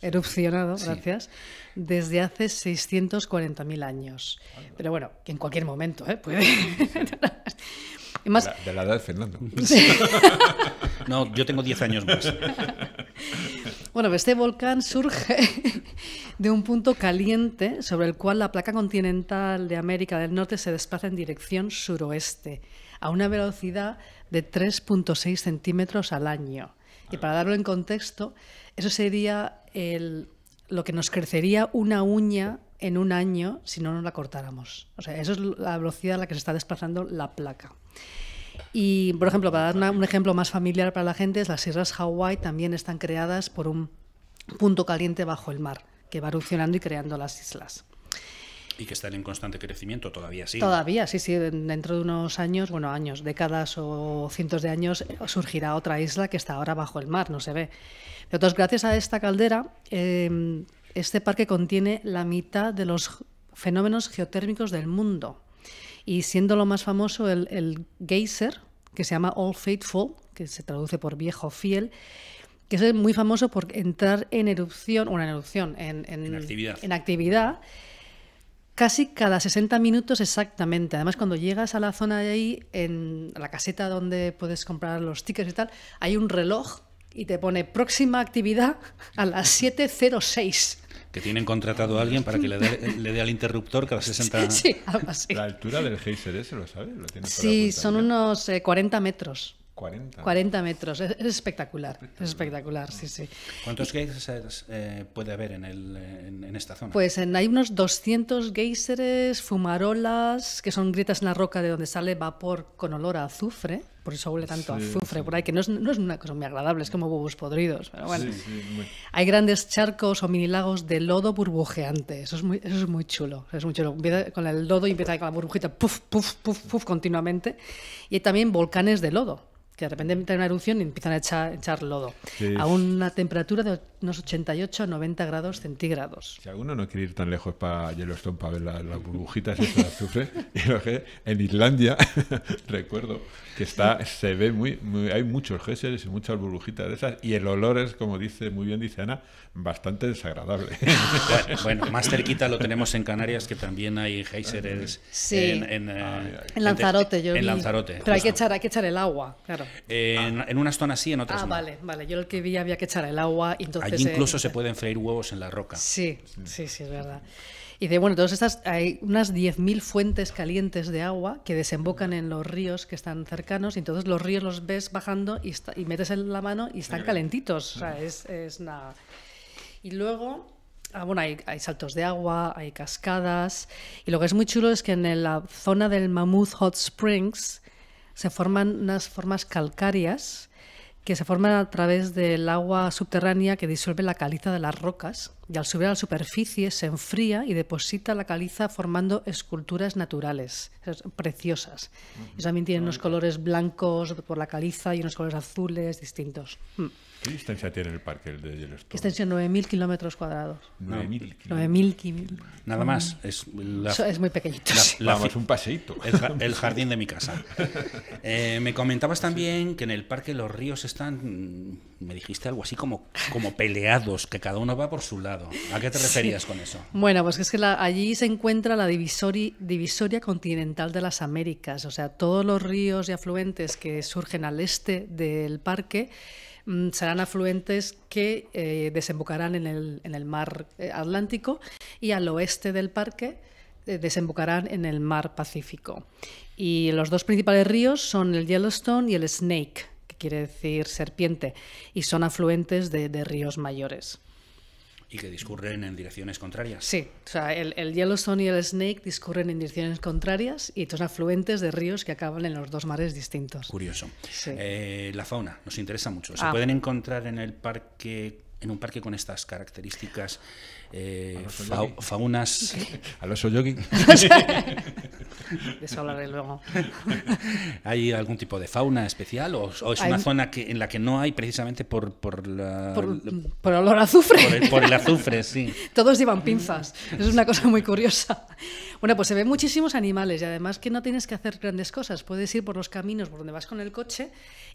Erupcionado. gracias. Desde hace 640.000 años. Ah, Pero bueno, en cualquier momento, ¿eh? Puede. De, la, edad de Fernando. no, yo tengo 10 años más. Bueno, pues este volcán surge de un punto caliente sobre el cual la placa continental de América del Norte se desplaza en dirección suroeste a una velocidad de 3.6 centímetros al año. Y para darlo en contexto, eso sería lo que nos crecería una uña en un año si no nos la cortáramos. O sea, eso es la velocidad a la que se está desplazando la placa. Y, por ejemplo, para dar un ejemplo más familiar para la gente, las islas Hawái también están creadas por un punto caliente bajo el mar, que va erupcionando y creando las islas y que están en constante crecimiento todavía, sí. Todavía, sí, sí. Dentro de unos años, bueno, años, décadas o cientos de años, surgirá otra isla que está ahora bajo el mar, no se ve. Pero entonces, gracias a esta caldera, em, este parque contiene la mitad de los fenómenos geotérmicos del mundo. Y siendo lo más famoso el, geyser, que se llama All Faithful, que se traduce por viejo fiel, que es muy famoso por entrar en erupción, o en erupción, En actividad casi cada 60 minutos exactamente. Además, cuando llegas a la zona de ahí, en la caseta donde puedes comprar los tickets y tal, hay un reloj y te pone próxima actividad a las 7.06. Que tienen contratado a alguien para que le dé, al interruptor cada 60 Sí, sí La altura del geyser ese, ¿lo sabes? sí, son unos 40 eh, metros. 40. metros, es, espectacular, espectacular, es espectacular, sí, sí. ¿Cuántos geysers eh, puede haber en, esta zona? Pues hay unos 200 geysers, fumarolas, que son grietas en la roca de donde sale vapor con olor a azufre, por eso huele tanto azufre por ahí, que no es, no es, una cosa muy agradable, es como huevos podridos, pero bueno. Hay grandes charcos o mini lagos de lodo burbujeante, eso es muy, eso es muy chulo, es muy chulo. con el lodo y empieza con la burbujita, puff, puff, puff, puff, continuamente. Y hay también volcanes de lodo, que de repente entra una erupción y empiezan a echar, echar lodo. A una temperatura de unos 88 90 grados centígrados. Si alguno no quiere ir tan lejos para Yellowstone para ver las, burbujitas y las azufre, en Islandia recuerdo que está se ve muy, muy hay muchos geysers y muchas burbujitas de esas y el olor es como dice muy bien dice Ana, bastante desagradable. bueno, más cerquita lo tenemos en Canarias que también hay geysers eh, en, Lanzarote, yo en Lanzarote. Pero hay que echar hay que echar el agua, claro. en, unas zonas sí, en otras ah, vale, vale, yo lo que vi había que echar el agua y entonces Allí incluso se pueden freír huevos en la roca. Sí, sí, sí, es verdad. Y de bueno, todas estas, hay unas 10.000 fuentes calientes de agua que desembocan en los ríos que están cercanos, y entonces los ríos los ves bajando y, y metes en la mano y están calentitos. O sea, es, es Y luego, ah, bueno, hay, hay, saltos de agua, hay cascadas. Y lo que es muy chulo es que en la zona del Mammoth Hot Springs se forman unas formas calcáreas que se forman a través del agua subterránea que disuelve la caliza de las rocas y al subir a la superficie se enfría y deposita la caliza formando esculturas naturales, preciosas. Y también tienen unos colores blancos por la caliza y unos colores azules distintos. Hmm. ¿Qué distancia tiene el parque el de Yellowstone? Extensión 9.000 kilómetros cuadrados. 9.000 kilómetros. Nada más. Mm. Es, es muy pequeñito. Es un paseíto. El, jardín de mi casa. Eh, me comentabas también que en el parque los ríos están, me dijiste algo así como, como peleados, que cada uno va por su lado. ¿A qué te referías con eso? Bueno, pues es que allí se encuentra la divisoria continental de las Américas. O sea, todos los ríos y afluentes que surgen al este del parque Mm, serán afluentes que eh, desembocarán en el, mar eh, Atlántico y al oeste del parque eh, desembocarán en el mar Pacífico. Y los dos principales ríos son el Yellowstone y el Snake, que quiere decir serpiente, y son afluentes de ríos mayores y que discurren en direcciones contrarias. Sí, o sea, el, Yellowstone y el Snake discurren en direcciones contrarias y son afluentes de ríos que acaban en los dos mares distintos. Curioso. Eh, la fauna, nos interesa mucho. ¿Se ah. pueden encontrar en el parque, en un parque con estas características? Eh, faunas... Al oso yogi. De eso hablaré luego. ¿Hay algún tipo de fauna especial o, es una zona que, en la que no hay precisamente por... Por, la... olor azufre. Por el, azufre, sí. Todos llevan pinzas. Es una cosa muy curiosa. Bueno, pues se ven muchísimos animales y además que no tienes que hacer grandes cosas. Puedes ir por los caminos por donde vas con el coche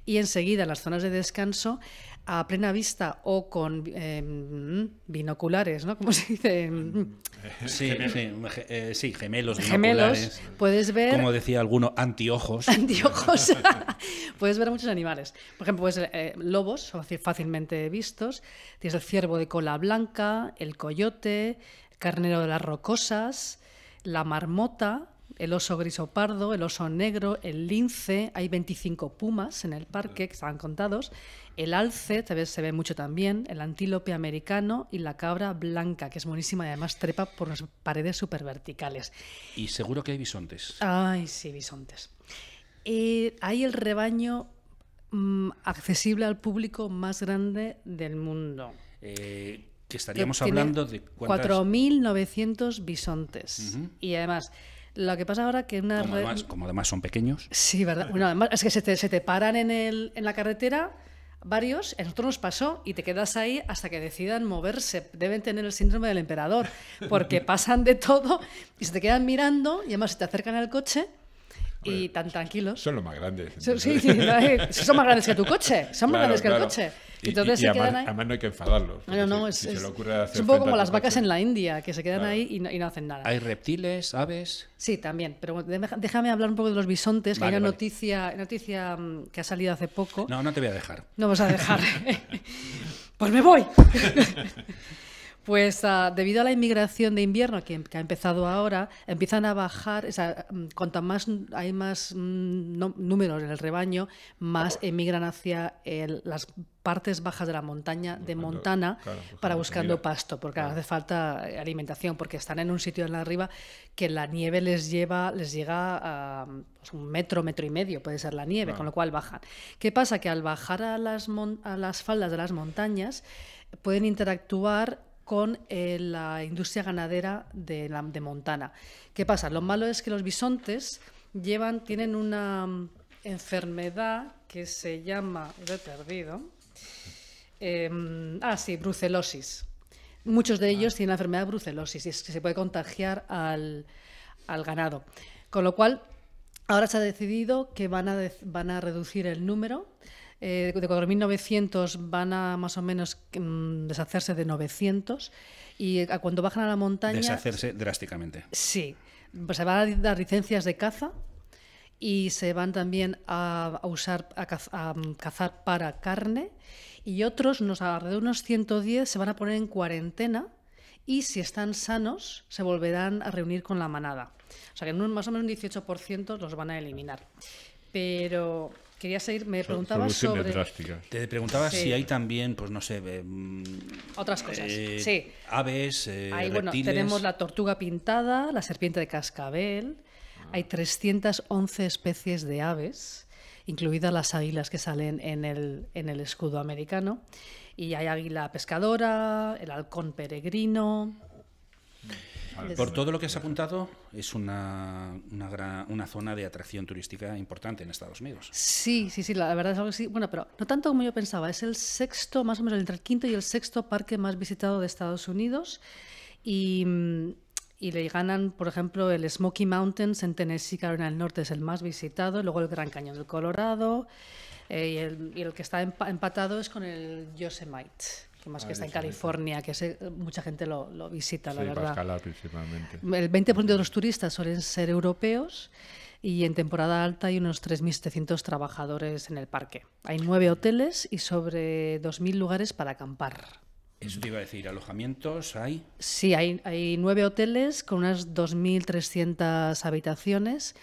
y enseguida las zonas de descanso a plena vista o con em, binoculares, ¿no? ¿cómo se dice? Mm, mm. Eh, eh, sí, gemelos. gemelos. Puedes ver. Como decía alguno, antiojos. antiojos puedes ver muchos animales. Por ejemplo, puedes eh, lobos, fácilmente vistos. Tienes el ciervo de cola blanca, el coyote, el carnero de las rocosas, la marmota el oso gris pardo, el oso negro, el lince, hay 25 pumas en el parque que están contados, el alce tal vez se ve mucho también, el antílope americano y la cabra blanca, que es buenísima y además trepa por las paredes superverticales. verticales. Y seguro que hay bisontes. Ay, sí, bisontes. Eh, hay el rebaño mm, accesible al público más grande del mundo. Eh, que estaríamos hablando de... 4.900 bisontes. Y además lo que pasa ahora que una... Como además, como además son pequeños. Sí, ¿verdad? Bueno, además es que se te, paran en, el, en la carretera varios, a nosotros nos pasó y te quedas ahí hasta que decidan moverse. Deben tener el síndrome del emperador, porque pasan de todo y se te quedan mirando y además se te acercan al coche y tan tranquilos. Son los más grandes. sí, sí, son más grandes que tu coche. Son más grandes que el coche. Y, Entonces se además, quedan ahí. además no hay que enfadarlos. No, no, es, un poco como las vacas en la India, que se quedan ahí y no, hacen nada. ¿Hay reptiles, aves? Sí, también. Pero déjame hablar un poco de los bisontes, que hay una noticia, noticia mm, que ha salido hace poco. No, no te voy a dejar. No vas a dejar. pues me voy. Pues ah, debido a la inmigración de invierno que, ha empezado ahora, empiezan a bajar, o sea, mm, cuanto más hay más mm, números en el rebaño, más emigran hacia las partes bajas de la montaña de Montana para buscando pasto, porque hace falta eh, alimentación, porque están en un sitio en la arriba que la nieve les lleva, les llega a pues, un metro, metro y medio, puede ser la nieve, con lo cual bajan. ¿Qué pasa? Que al bajar a las, a las faldas de las montañas pueden interactuar con eh, la industria ganadera de, Montana. ¿Qué pasa? Lo malo es que los bisontes tienen una mm, enfermedad que se llama, lo he perdido, em, ah, sí, brucelosis. Muchos de ah. ellos tienen la enfermedad brucelosis y es que se puede contagiar al, al ganado. Con lo cual, ahora se ha decidido que van a, van a reducir el número eh, de 4.900 van a más o menos mm, deshacerse de 900 y eh, cuando bajan a la montaña... Deshacerse drásticamente. Sí, pues se van a dar licencias de caza y se van también a, usar a, mm, cazar para carne y otros, nos alrededor de unos 110, se van a poner en cuarentena y si están sanos se volverán a reunir con la manada. O sea que más o menos un 18% los van a eliminar. Pero quería seguir, me preguntabas Te preguntaba si hay también, pues no sé... Eh, mm, Otras cosas, eh, Aves, eh, tenemos la tortuga pintada, la serpiente de cascabel, ah. hay 311 especies de aves, incluidas las águilas que salen en el, en el escudo americano, y hay águila pescadora, el halcón peregrino... Mm. Por todo lo que has apuntado, es una, una, zona de atracción turística importante en Estados Unidos. Sí, sí, sí, la verdad es algo así. Bueno, pero no tanto como yo pensaba. Es el sexto, más o menos, entre el quinto y el sexto parque más visitado de Estados Unidos. Y, le ganan, por ejemplo, el Smoky Mountains en Tennessee, Carolina del Norte es el más visitado, luego el Gran Cañón del Colorado, eh, y, el, que está empatado es con el Yosemite que más ah, que está en California, que eh, mucha gente lo, visita, la verdad. principalmente. El 20% de los turistas suelen ser europeos y en temporada alta hay unos 3.700 trabajadores en el parque. Hay nueve hoteles y sobre 2.000 lugares para acampar. Eso te iba a decir, ¿alojamientos hay? Sí, hay, hay nueve hoteles con unas 2.300 habitaciones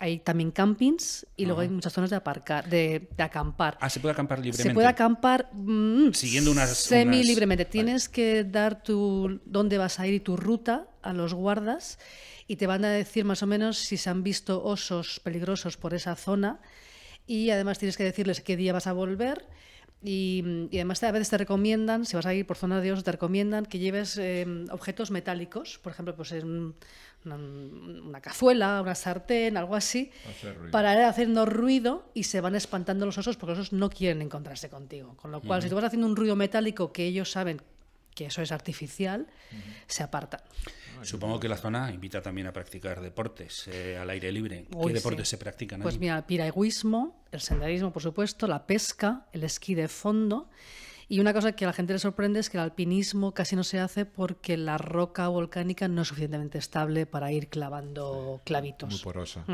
hay también campings y luego hay muchas zonas de aparcar, de, acampar. Ah, se puede acampar libremente. Se puede acampar mm, siguiendo unas semi libremente. Tienes que dar tu dónde vas a ir y tu ruta a los guardas y te van a decir más o menos si se han visto osos peligrosos por esa zona y además tienes que decirles qué día vas a volver Mm, y, además a veces te recomiendan, si vas a ir por zona de osos, te recomiendan que lleves em, objetos metálicos, por ejemplo, pues una, cazuela, una sartén, algo así, para ir haciendo ruido y se van espantando los osos porque los osos no quieren encontrarse contigo. Con lo cual, si tú vas haciendo un ruido metálico que ellos saben que eso es artificial, se apartan. Supongo que la zona invita también a practicar deportes eh, al aire libre. ¿Qué deportes se practican Pues mira, el piragüismo, el senderismo, por supuesto, la pesca, el esquí de fondo. Y una cosa que a la gente le sorprende es que el alpinismo casi no se hace porque la roca volcánica no es suficientemente estable para ir clavando clavitos. porosa.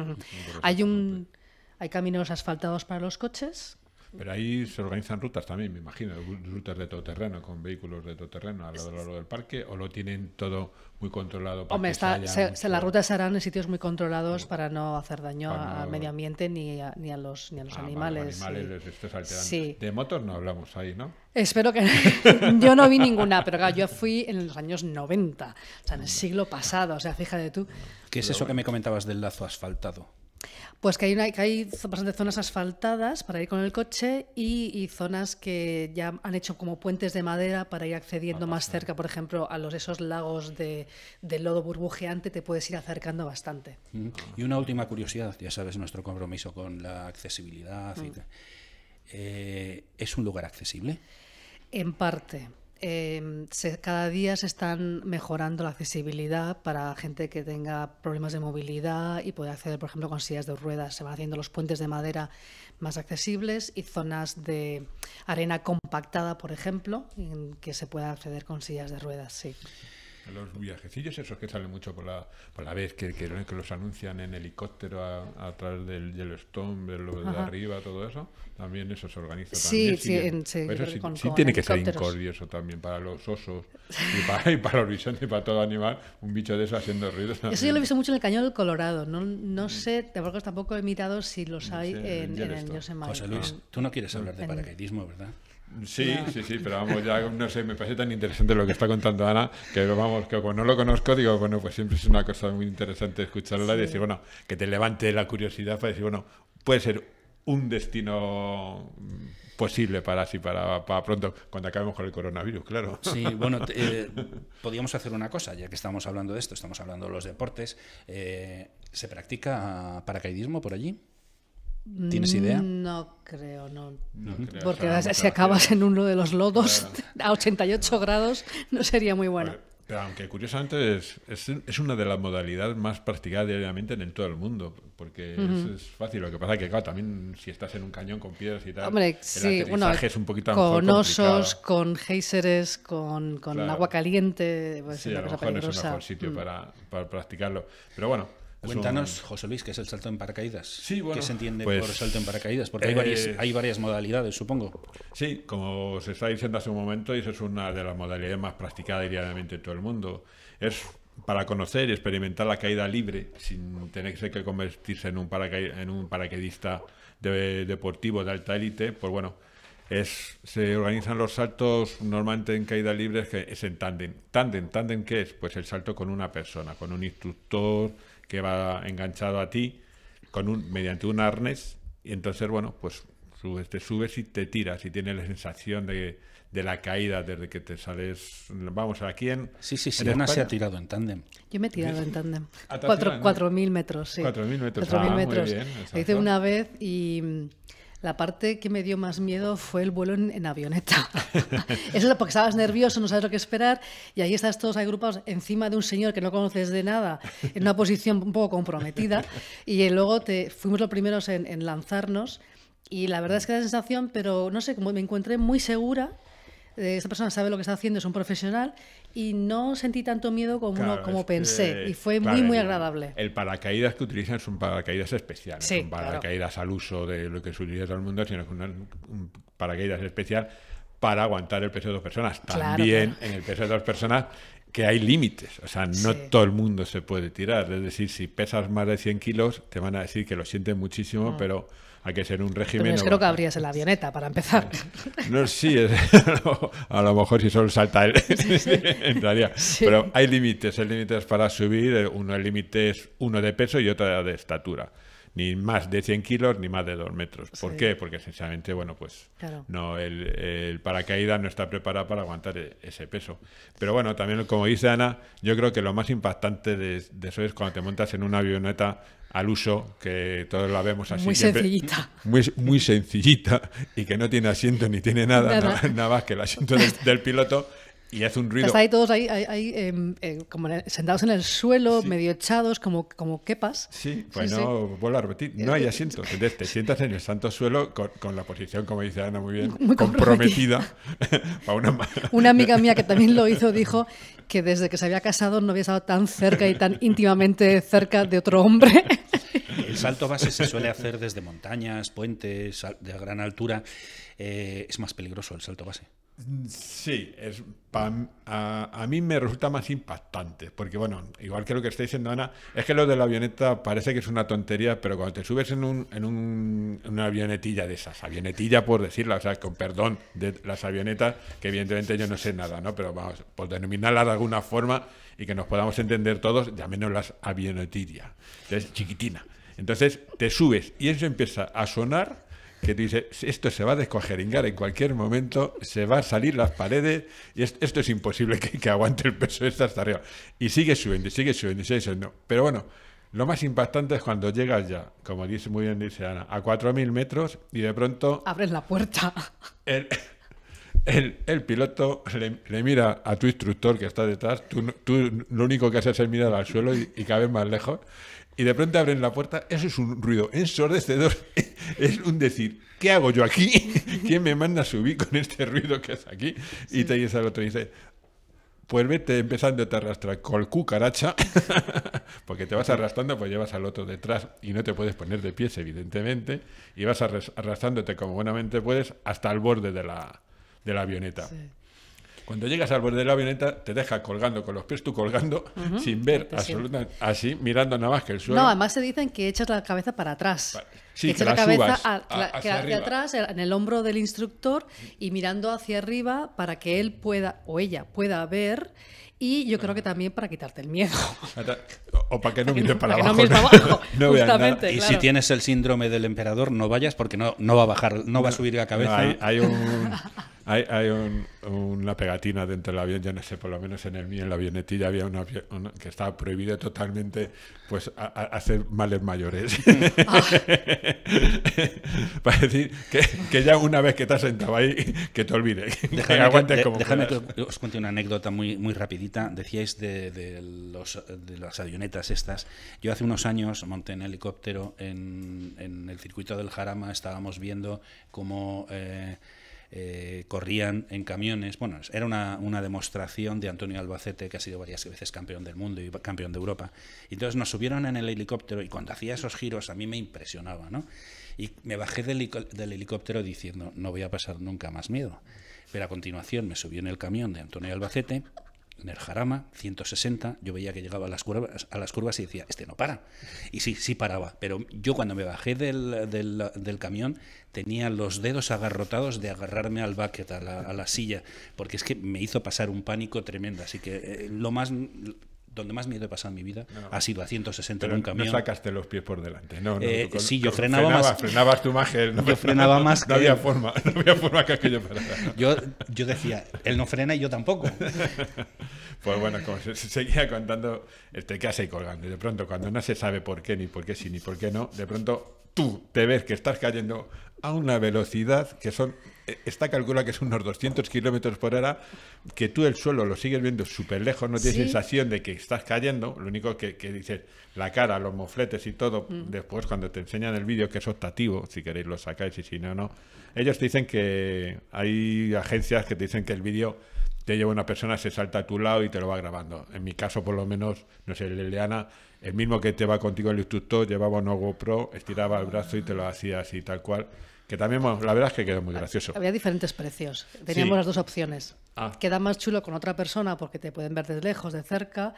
hay, un, hay caminos asfaltados para los coches pero ahí se organizan rutas también, me imagino, rutas de todoterreno, con vehículos de todoterreno a lo largo del parque, o lo tienen todo muy controlado. Para Hombre, está, las rutas se harán en sitios muy controlados para no hacer daño al medio ambiente ni a, ni a los, ni a los ah, animales. Vale, animales De motos no hablamos ahí, ¿no? Espero que yo no vi ninguna, pero claro, yo fui en los años 90, o sea, en el siglo pasado, o sea, fíjate tú. ¿Qué es eso que me comentabas del lazo asfaltado? Pues que hay, una, bastante zonas asfaltadas para ir con el coche y, zonas que ya han hecho como puentes de madera para ir accediendo más cerca, por ejemplo, a los, esos lagos de, lodo burbujeante, te puedes ir acercando bastante. Y una última curiosidad, ya sabes nuestro compromiso con la accesibilidad. Mm. Eh, ¿Es un lugar accesible? En parte eh, cada día se están mejorando la accesibilidad para gente que tenga problemas de movilidad y puede acceder, por ejemplo, con sillas de ruedas. Se van haciendo los puentes de madera más accesibles y zonas de arena compactada, por ejemplo, en que se pueda acceder con sillas de ruedas. Sí. Los viajecillos esos que salen mucho por la, por la vez, que, que, los anuncian en helicóptero a, través del Yellowstone, de lo de arriba, todo eso, también eso se organiza. También sí, sí, sí, sí tiene que ser incordioso también para los osos y para, y los y para todo animal, un bicho de eso haciendo ruidos. Eso yo lo he visto mucho en el Cañón del Colorado, no, no sé, tampoco, tampoco he mirado si los hay en, en, en, José Luis, tú no quieres hablar de paracaidismo, ¿verdad? Sí, sí, sí, pero vamos, ya no sé, me parece tan interesante lo que está contando Ana, que vamos, que como no lo conozco, digo, bueno, pues siempre es una cosa muy interesante escucharla y decir, bueno, que te levante la curiosidad para decir, bueno, puede ser un destino mm, posible para así, para, para, pronto, cuando acabemos con el coronavirus, claro. Sí, bueno, eh, podríamos hacer una cosa, ya que estamos hablando de esto, estamos hablando de los deportes. Eh, ¿Se practica paracaidismo por allí? ¿Tienes idea? No creo, no. Porque si acabas en uno de los lodos a 88 grados no sería muy bueno. aunque curiosamente es, es, una de las modalidades más practicadas diariamente en todo el mundo, porque es, fácil. Lo que pasa es que, claro, también si estás en un cañón con piedras y tal, el es un poquito Con osos, con géiseres, con, agua caliente, mejor es sitio para practicarlo. Pero bueno, Cuéntanos, José Luis, qué es el salto en paracaídas. Sí, ¿Qué se entiende pues, por salto en paracaídas? Porque hay, varias, eh, modalidades, supongo. Sí, como se está diciendo hace un momento, y eso es una de las modalidades más practicadas diariamente en todo el mundo. Es para conocer y experimentar la caída libre sin tener que convertirse en un, en un paracaidista deportivo de alta élite, pues bueno, es, se organizan los saltos normalmente en caída libre que es en tandem, ¿Tándem? ¿Tándem qué es? Pues el salto con una persona, con un instructor, que va enganchado a ti con un, mediante un arnés. Y entonces, bueno, pues subes, te subes y te tiras y tienes la sensación de, la caída desde que te sales. Vamos, ¿a quién? Sí, sí, sí, se ha tirado en tándem. Yo me he tirado en tándem. 4.000 ah, mil metros, sí. 4.000 metros. Ah, metros. Muy bien, hice una vez y la parte que me dio más miedo fue el vuelo en, avioneta. Eso es porque estabas nervioso, no sabes lo que esperar, y ahí estás todos agrupados encima de un señor que no conoces de nada, en una posición un poco comprometida, y luego te, fuimos los primeros en, lanzarnos, y la verdad es que la sensación, pero no sé, me encontré muy segura esta persona sabe lo que está haciendo, es un profesional, y no sentí tanto miedo como, como pensé, y fue muy, muy agradable. El, paracaídas que utilizan son paracaídas especiales, no son paracaídas al uso de lo que se utiliza todo el mundo, sino que un, paracaídas especial para aguantar el peso de dos personas. También en el peso de dos personas que hay límites, o sea, no todo el mundo se puede tirar, es decir, si pesas más de 100 kilos, te van a decir que lo sienten muchísimo, mm. pero hay que ser un régimen. creo que abrías la avioneta para empezar. No, sí, a lo mejor si solo salta él, entraría. Pero hay límites, hay límites para subir, eh, uno el límite es uno de peso y otro de estatura ni más de 100 kilos ni más de 2 metros. ¿Por qué? Porque sencillamente, bueno, pues no el, el, paracaídas no está preparado para aguantar e-, ese peso. Pero bueno, también como dice Ana, yo creo que lo más impactante de eso es cuando te montas en una avioneta al uso, que todos la vemos así. Muy sencillita. Muy, sencillita y que no tiene asiento ni tiene nada, nada, más que el asiento del piloto y hace un ruido. Están ahí todos ahí, ahí, em, eh, sentados en el suelo, medio echados, como, como quepas. Sí, pues no, vuelvo a repetir, eh, no hay eh, asientos. te sientas en el santo suelo con, la posición, como dice Ana muy bien, comprometida. para una... una amiga mía que también lo hizo dijo que desde que se había casado no había estado tan cerca y tan íntimamente cerca de otro hombre. El salto base se suele hacer desde montañas, puentes, de gran altura. es más peligroso el salto base. Sí, es, a, mí me resulta más impactante, porque bueno, igual que lo que está diciendo Ana, es que lo de la avioneta parece que es una tontería, pero cuando te subes en, un, en una avionetilla de esas, avionetilla por decirlo, o sea, con perdón de las avionetas, que evidentemente yo no sé nada, ¿no? Pero vamos, por denominarla de alguna forma y que nos podamos entender todos, las avionetillas, es chiquitina. Entonces te subes y eso empieza a sonar que dice, esto se va a descojeringar en cualquier momento, se va a salir las paredes y esto es imposible que, aguante el peso de esta hasta arriba. Y sigue subiendo, sigue subiendo, sigue subiendo. Pero bueno, lo más impactante es cuando llegas ya, como dice muy bien dice Ana, a 4.000 metros y de pronto... Abres la puerta. El, el, piloto le, mira a tu instructor que está detrás, tú, lo único que haces es mirar al suelo y, y cada vez más lejos, y de pronto abren la puerta, eso es un ruido ensordecedor, es un decir, ¿qué hago yo aquí? ¿Quién me manda a subir con este ruido que es aquí? Y te dices al otro, y dice, pues vete empezando a te arrastrar con el cucaracha, porque te vas arrastrando, pues llevas al otro detrás y no te puedes poner de pies, evidentemente, y vas arrastrándote como buenamente puedes hasta el borde de la, avioneta. Cuando llegas al borde de la avioneta, te deja colgando con los pies tú colgando, sin ver absolutamente así, mirando nada más que el suelo. No, además se dicen que echas la cabeza para atrás. sí, que la, cabeza hacia, atrás, en el hombro del instructor y mirando hacia arriba para que él pueda o ella pueda ver. Y yo creo que también para quitarte el miedo. O, para que no mires para, abajo. No, para abajo y si tienes el síndrome del emperador, no vayas porque no, no va a bajar, no va a subir la cabeza. hay, un, hay, una pegatina dentro del avión, ya no sé, por lo menos en el mío, en la avionetilla había una, que estaba prohibido totalmente pues hacer males mayores. Para decir que, ya una vez que te has sentado ahí, que te olvides. Déjame que, os cuente una anécdota muy, muy rapidita. Decíais de, las avionetas estas. Yo hace unos años monté en helicóptero en, el circuito del Jarama, estábamos viendo cómo... Eh, eh, corrían en camiones. Bueno, era una, demostración de Antonio Albacete, que ha sido varias veces campeón del mundo y campeón de Europa. Y entonces nos subieron en el helicóptero y cuando hacía esos giros a mí me impresionaba, ¿no? Y me bajé del, del helicóptero diciendo, no voy a pasar nunca más miedo. Pero a continuación me subí en el camión de Antonio Albacete en el Jarama, 160, yo veía que llegaba a las curvas, a las curvas y decía, este no para. Y sí, sí paraba, pero yo cuando me bajé del, del, camión tenía los dedos agarrotados de agarrarme al bucket, a la, silla, porque es que me hizo pasar un pánico tremendo. Así que eh, lo más donde más miedo he pasado en mi vida ha sido a 160 en un camión. No sacaste los pies por delante. No, no eh, sí, yo frenaba, más. Frenabas tu yo frenaba más. No había, forma, no había forma que aquello parara. Yo, yo decía, él no frena y yo tampoco. pues bueno, como se, seguía contando, te quedas ahí colgando. de pronto, cuando no se sabe por qué, ni por qué sí, ni por qué no, de pronto tú te ves que estás cayendo a una velocidad que son eh, está calculada que son unos 200 kilómetros por hora, que tú el suelo lo sigues viendo súper lejos, no tienes sensación de que estás cayendo, lo único que, que dices, la cara, los mofletes y todo, mm. después cuando te enseñan el vídeo que es optativo, si queréis lo sacáis y si no, no, ellos te dicen que hay agencias que te dicen que el vídeo te lleva una persona, se salta a tu lado y te lo va grabando. En mi caso, por lo menos, no sé, Liliana el mismo que te va contigo el instructor llevaba una GoPro, estiraba el brazo y te lo hacía así, tal cual. Que también, la verdad es que quedó muy ah, gracioso. Había diferentes precios. Teníamos las dos opciones. Ah. Queda más chulo con otra persona porque te pueden ver desde lejos, de cerca.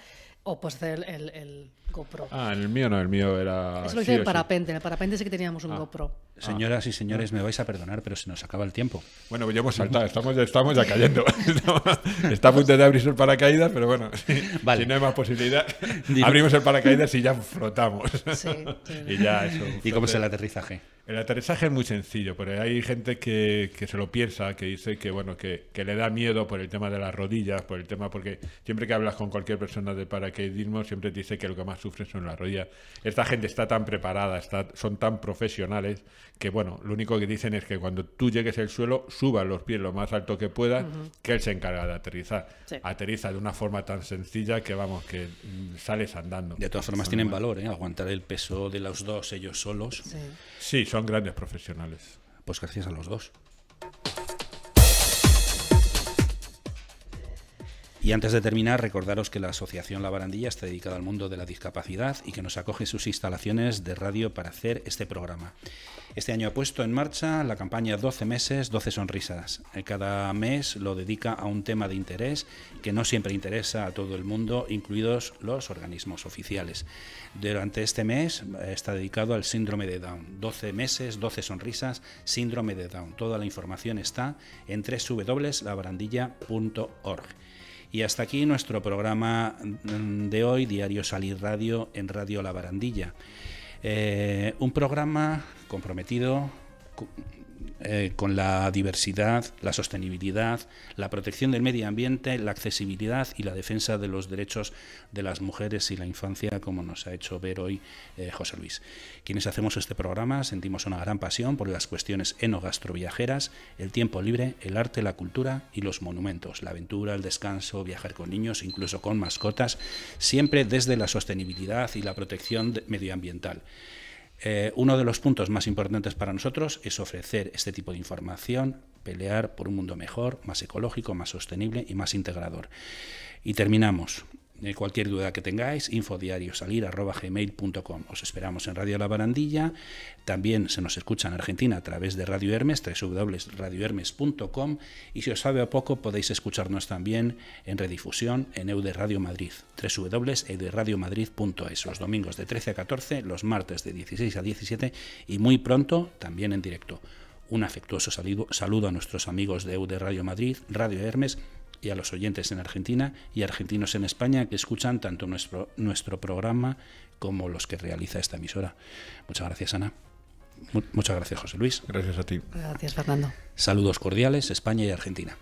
O pues hacer el, GoPro. Ah, el mío no, el mío era. Eso lo hice parapente. En el parapente sí que teníamos un ah. GoPro. Ah. Señoras y señores, me vais a perdonar, pero se nos acaba el tiempo. Bueno, pues ya hemos saltado, estamos, estamos ya cayendo. Está a punto de abrirse el paracaídas, pero bueno, si, no hay más posibilidad, abrimos el paracaídas y ya frotamos. y ya eso. ¿Y cómo es el aterrizaje? El aterrizaje es muy sencillo, pero hay gente que, se lo piensa, que dice que bueno, que, le da miedo por el tema de las rodillas, por el tema, porque siempre que hablas con cualquier persona de paracaidismo, siempre te dice que lo que más sufre son las rodillas. Esta gente está tan preparada, está, son tan profesionales, que bueno, lo único que dicen es que cuando tú llegues al suelo, subas los pies lo más alto que puedas, que él se encarga de aterrizar. Aterriza de una forma tan sencilla que vamos, que sales andando. De todas formas, tienen valor, ¿eh? aguantar el peso de los dos ellos solos. Sí, sí son grandes profesionales. Pues gracias a los dos. Y antes de terminar, recordaros que la Asociación La Barandilla está dedicada al mundo de la discapacidad y que nos acoge sus instalaciones de radio para hacer este programa. Este año ha puesto en marcha la campaña 12 meses, 12 sonrisas. Eh, cada mes lo dedica a un tema de interés que no siempre interesa a todo el mundo, incluidos los organismos oficiales. Durante este mes eh, está dedicado al síndrome de Down. 12 meses, 12 sonrisas, síndrome de Down. Toda la información está en www.labarandilla.org. Y hasta aquí nuestro programa mm, de hoy, Diario Salir Radio en Radio La Barandilla. Eh, un programa comprometido eh, con la diversidad, la sostenibilidad, la protección del medio ambiente, la accesibilidad y la defensa de los derechos de las mujeres y la infancia, como nos ha hecho ver hoy eh, José Luis. Quienes hacemos este programa sentimos una gran pasión por las cuestiones enogastroviajeras, el tiempo libre, el arte, la cultura y los monumentos, la aventura, el descanso, viajar con niños, incluso con mascotas, siempre desde la sostenibilidad y la protección medioambiental. Eh, uno de los puntos más importantes para nosotros es ofrecer este tipo de información, pelear por un mundo mejor, más ecológico, más sostenible y más integrador. Y terminamos. Eh, cualquier duda que tengáis, com. Os esperamos en Radio La Barandilla. También se nos escucha en Argentina a través de Radio Hermes, www.radiohermes.com. Y si os sabe a poco, podéis escucharnos también en redifusión en EUDE Radio Madrid, www.euderadiomadrid.es, los domingos de 13 a 14, los martes de 16 a 17 y muy pronto también en directo. Un afectuoso saludo, saludo a nuestros amigos de EUDE Radio Madrid, Radio Hermes y a los oyentes en Argentina y argentinos en España que escuchan tanto nuestro, nuestro programa como los que realiza esta emisora. Muchas gracias, Ana. muchas gracias, José Luis. Gracias a ti. Gracias, Fernando. Saludos cordiales, España y Argentina.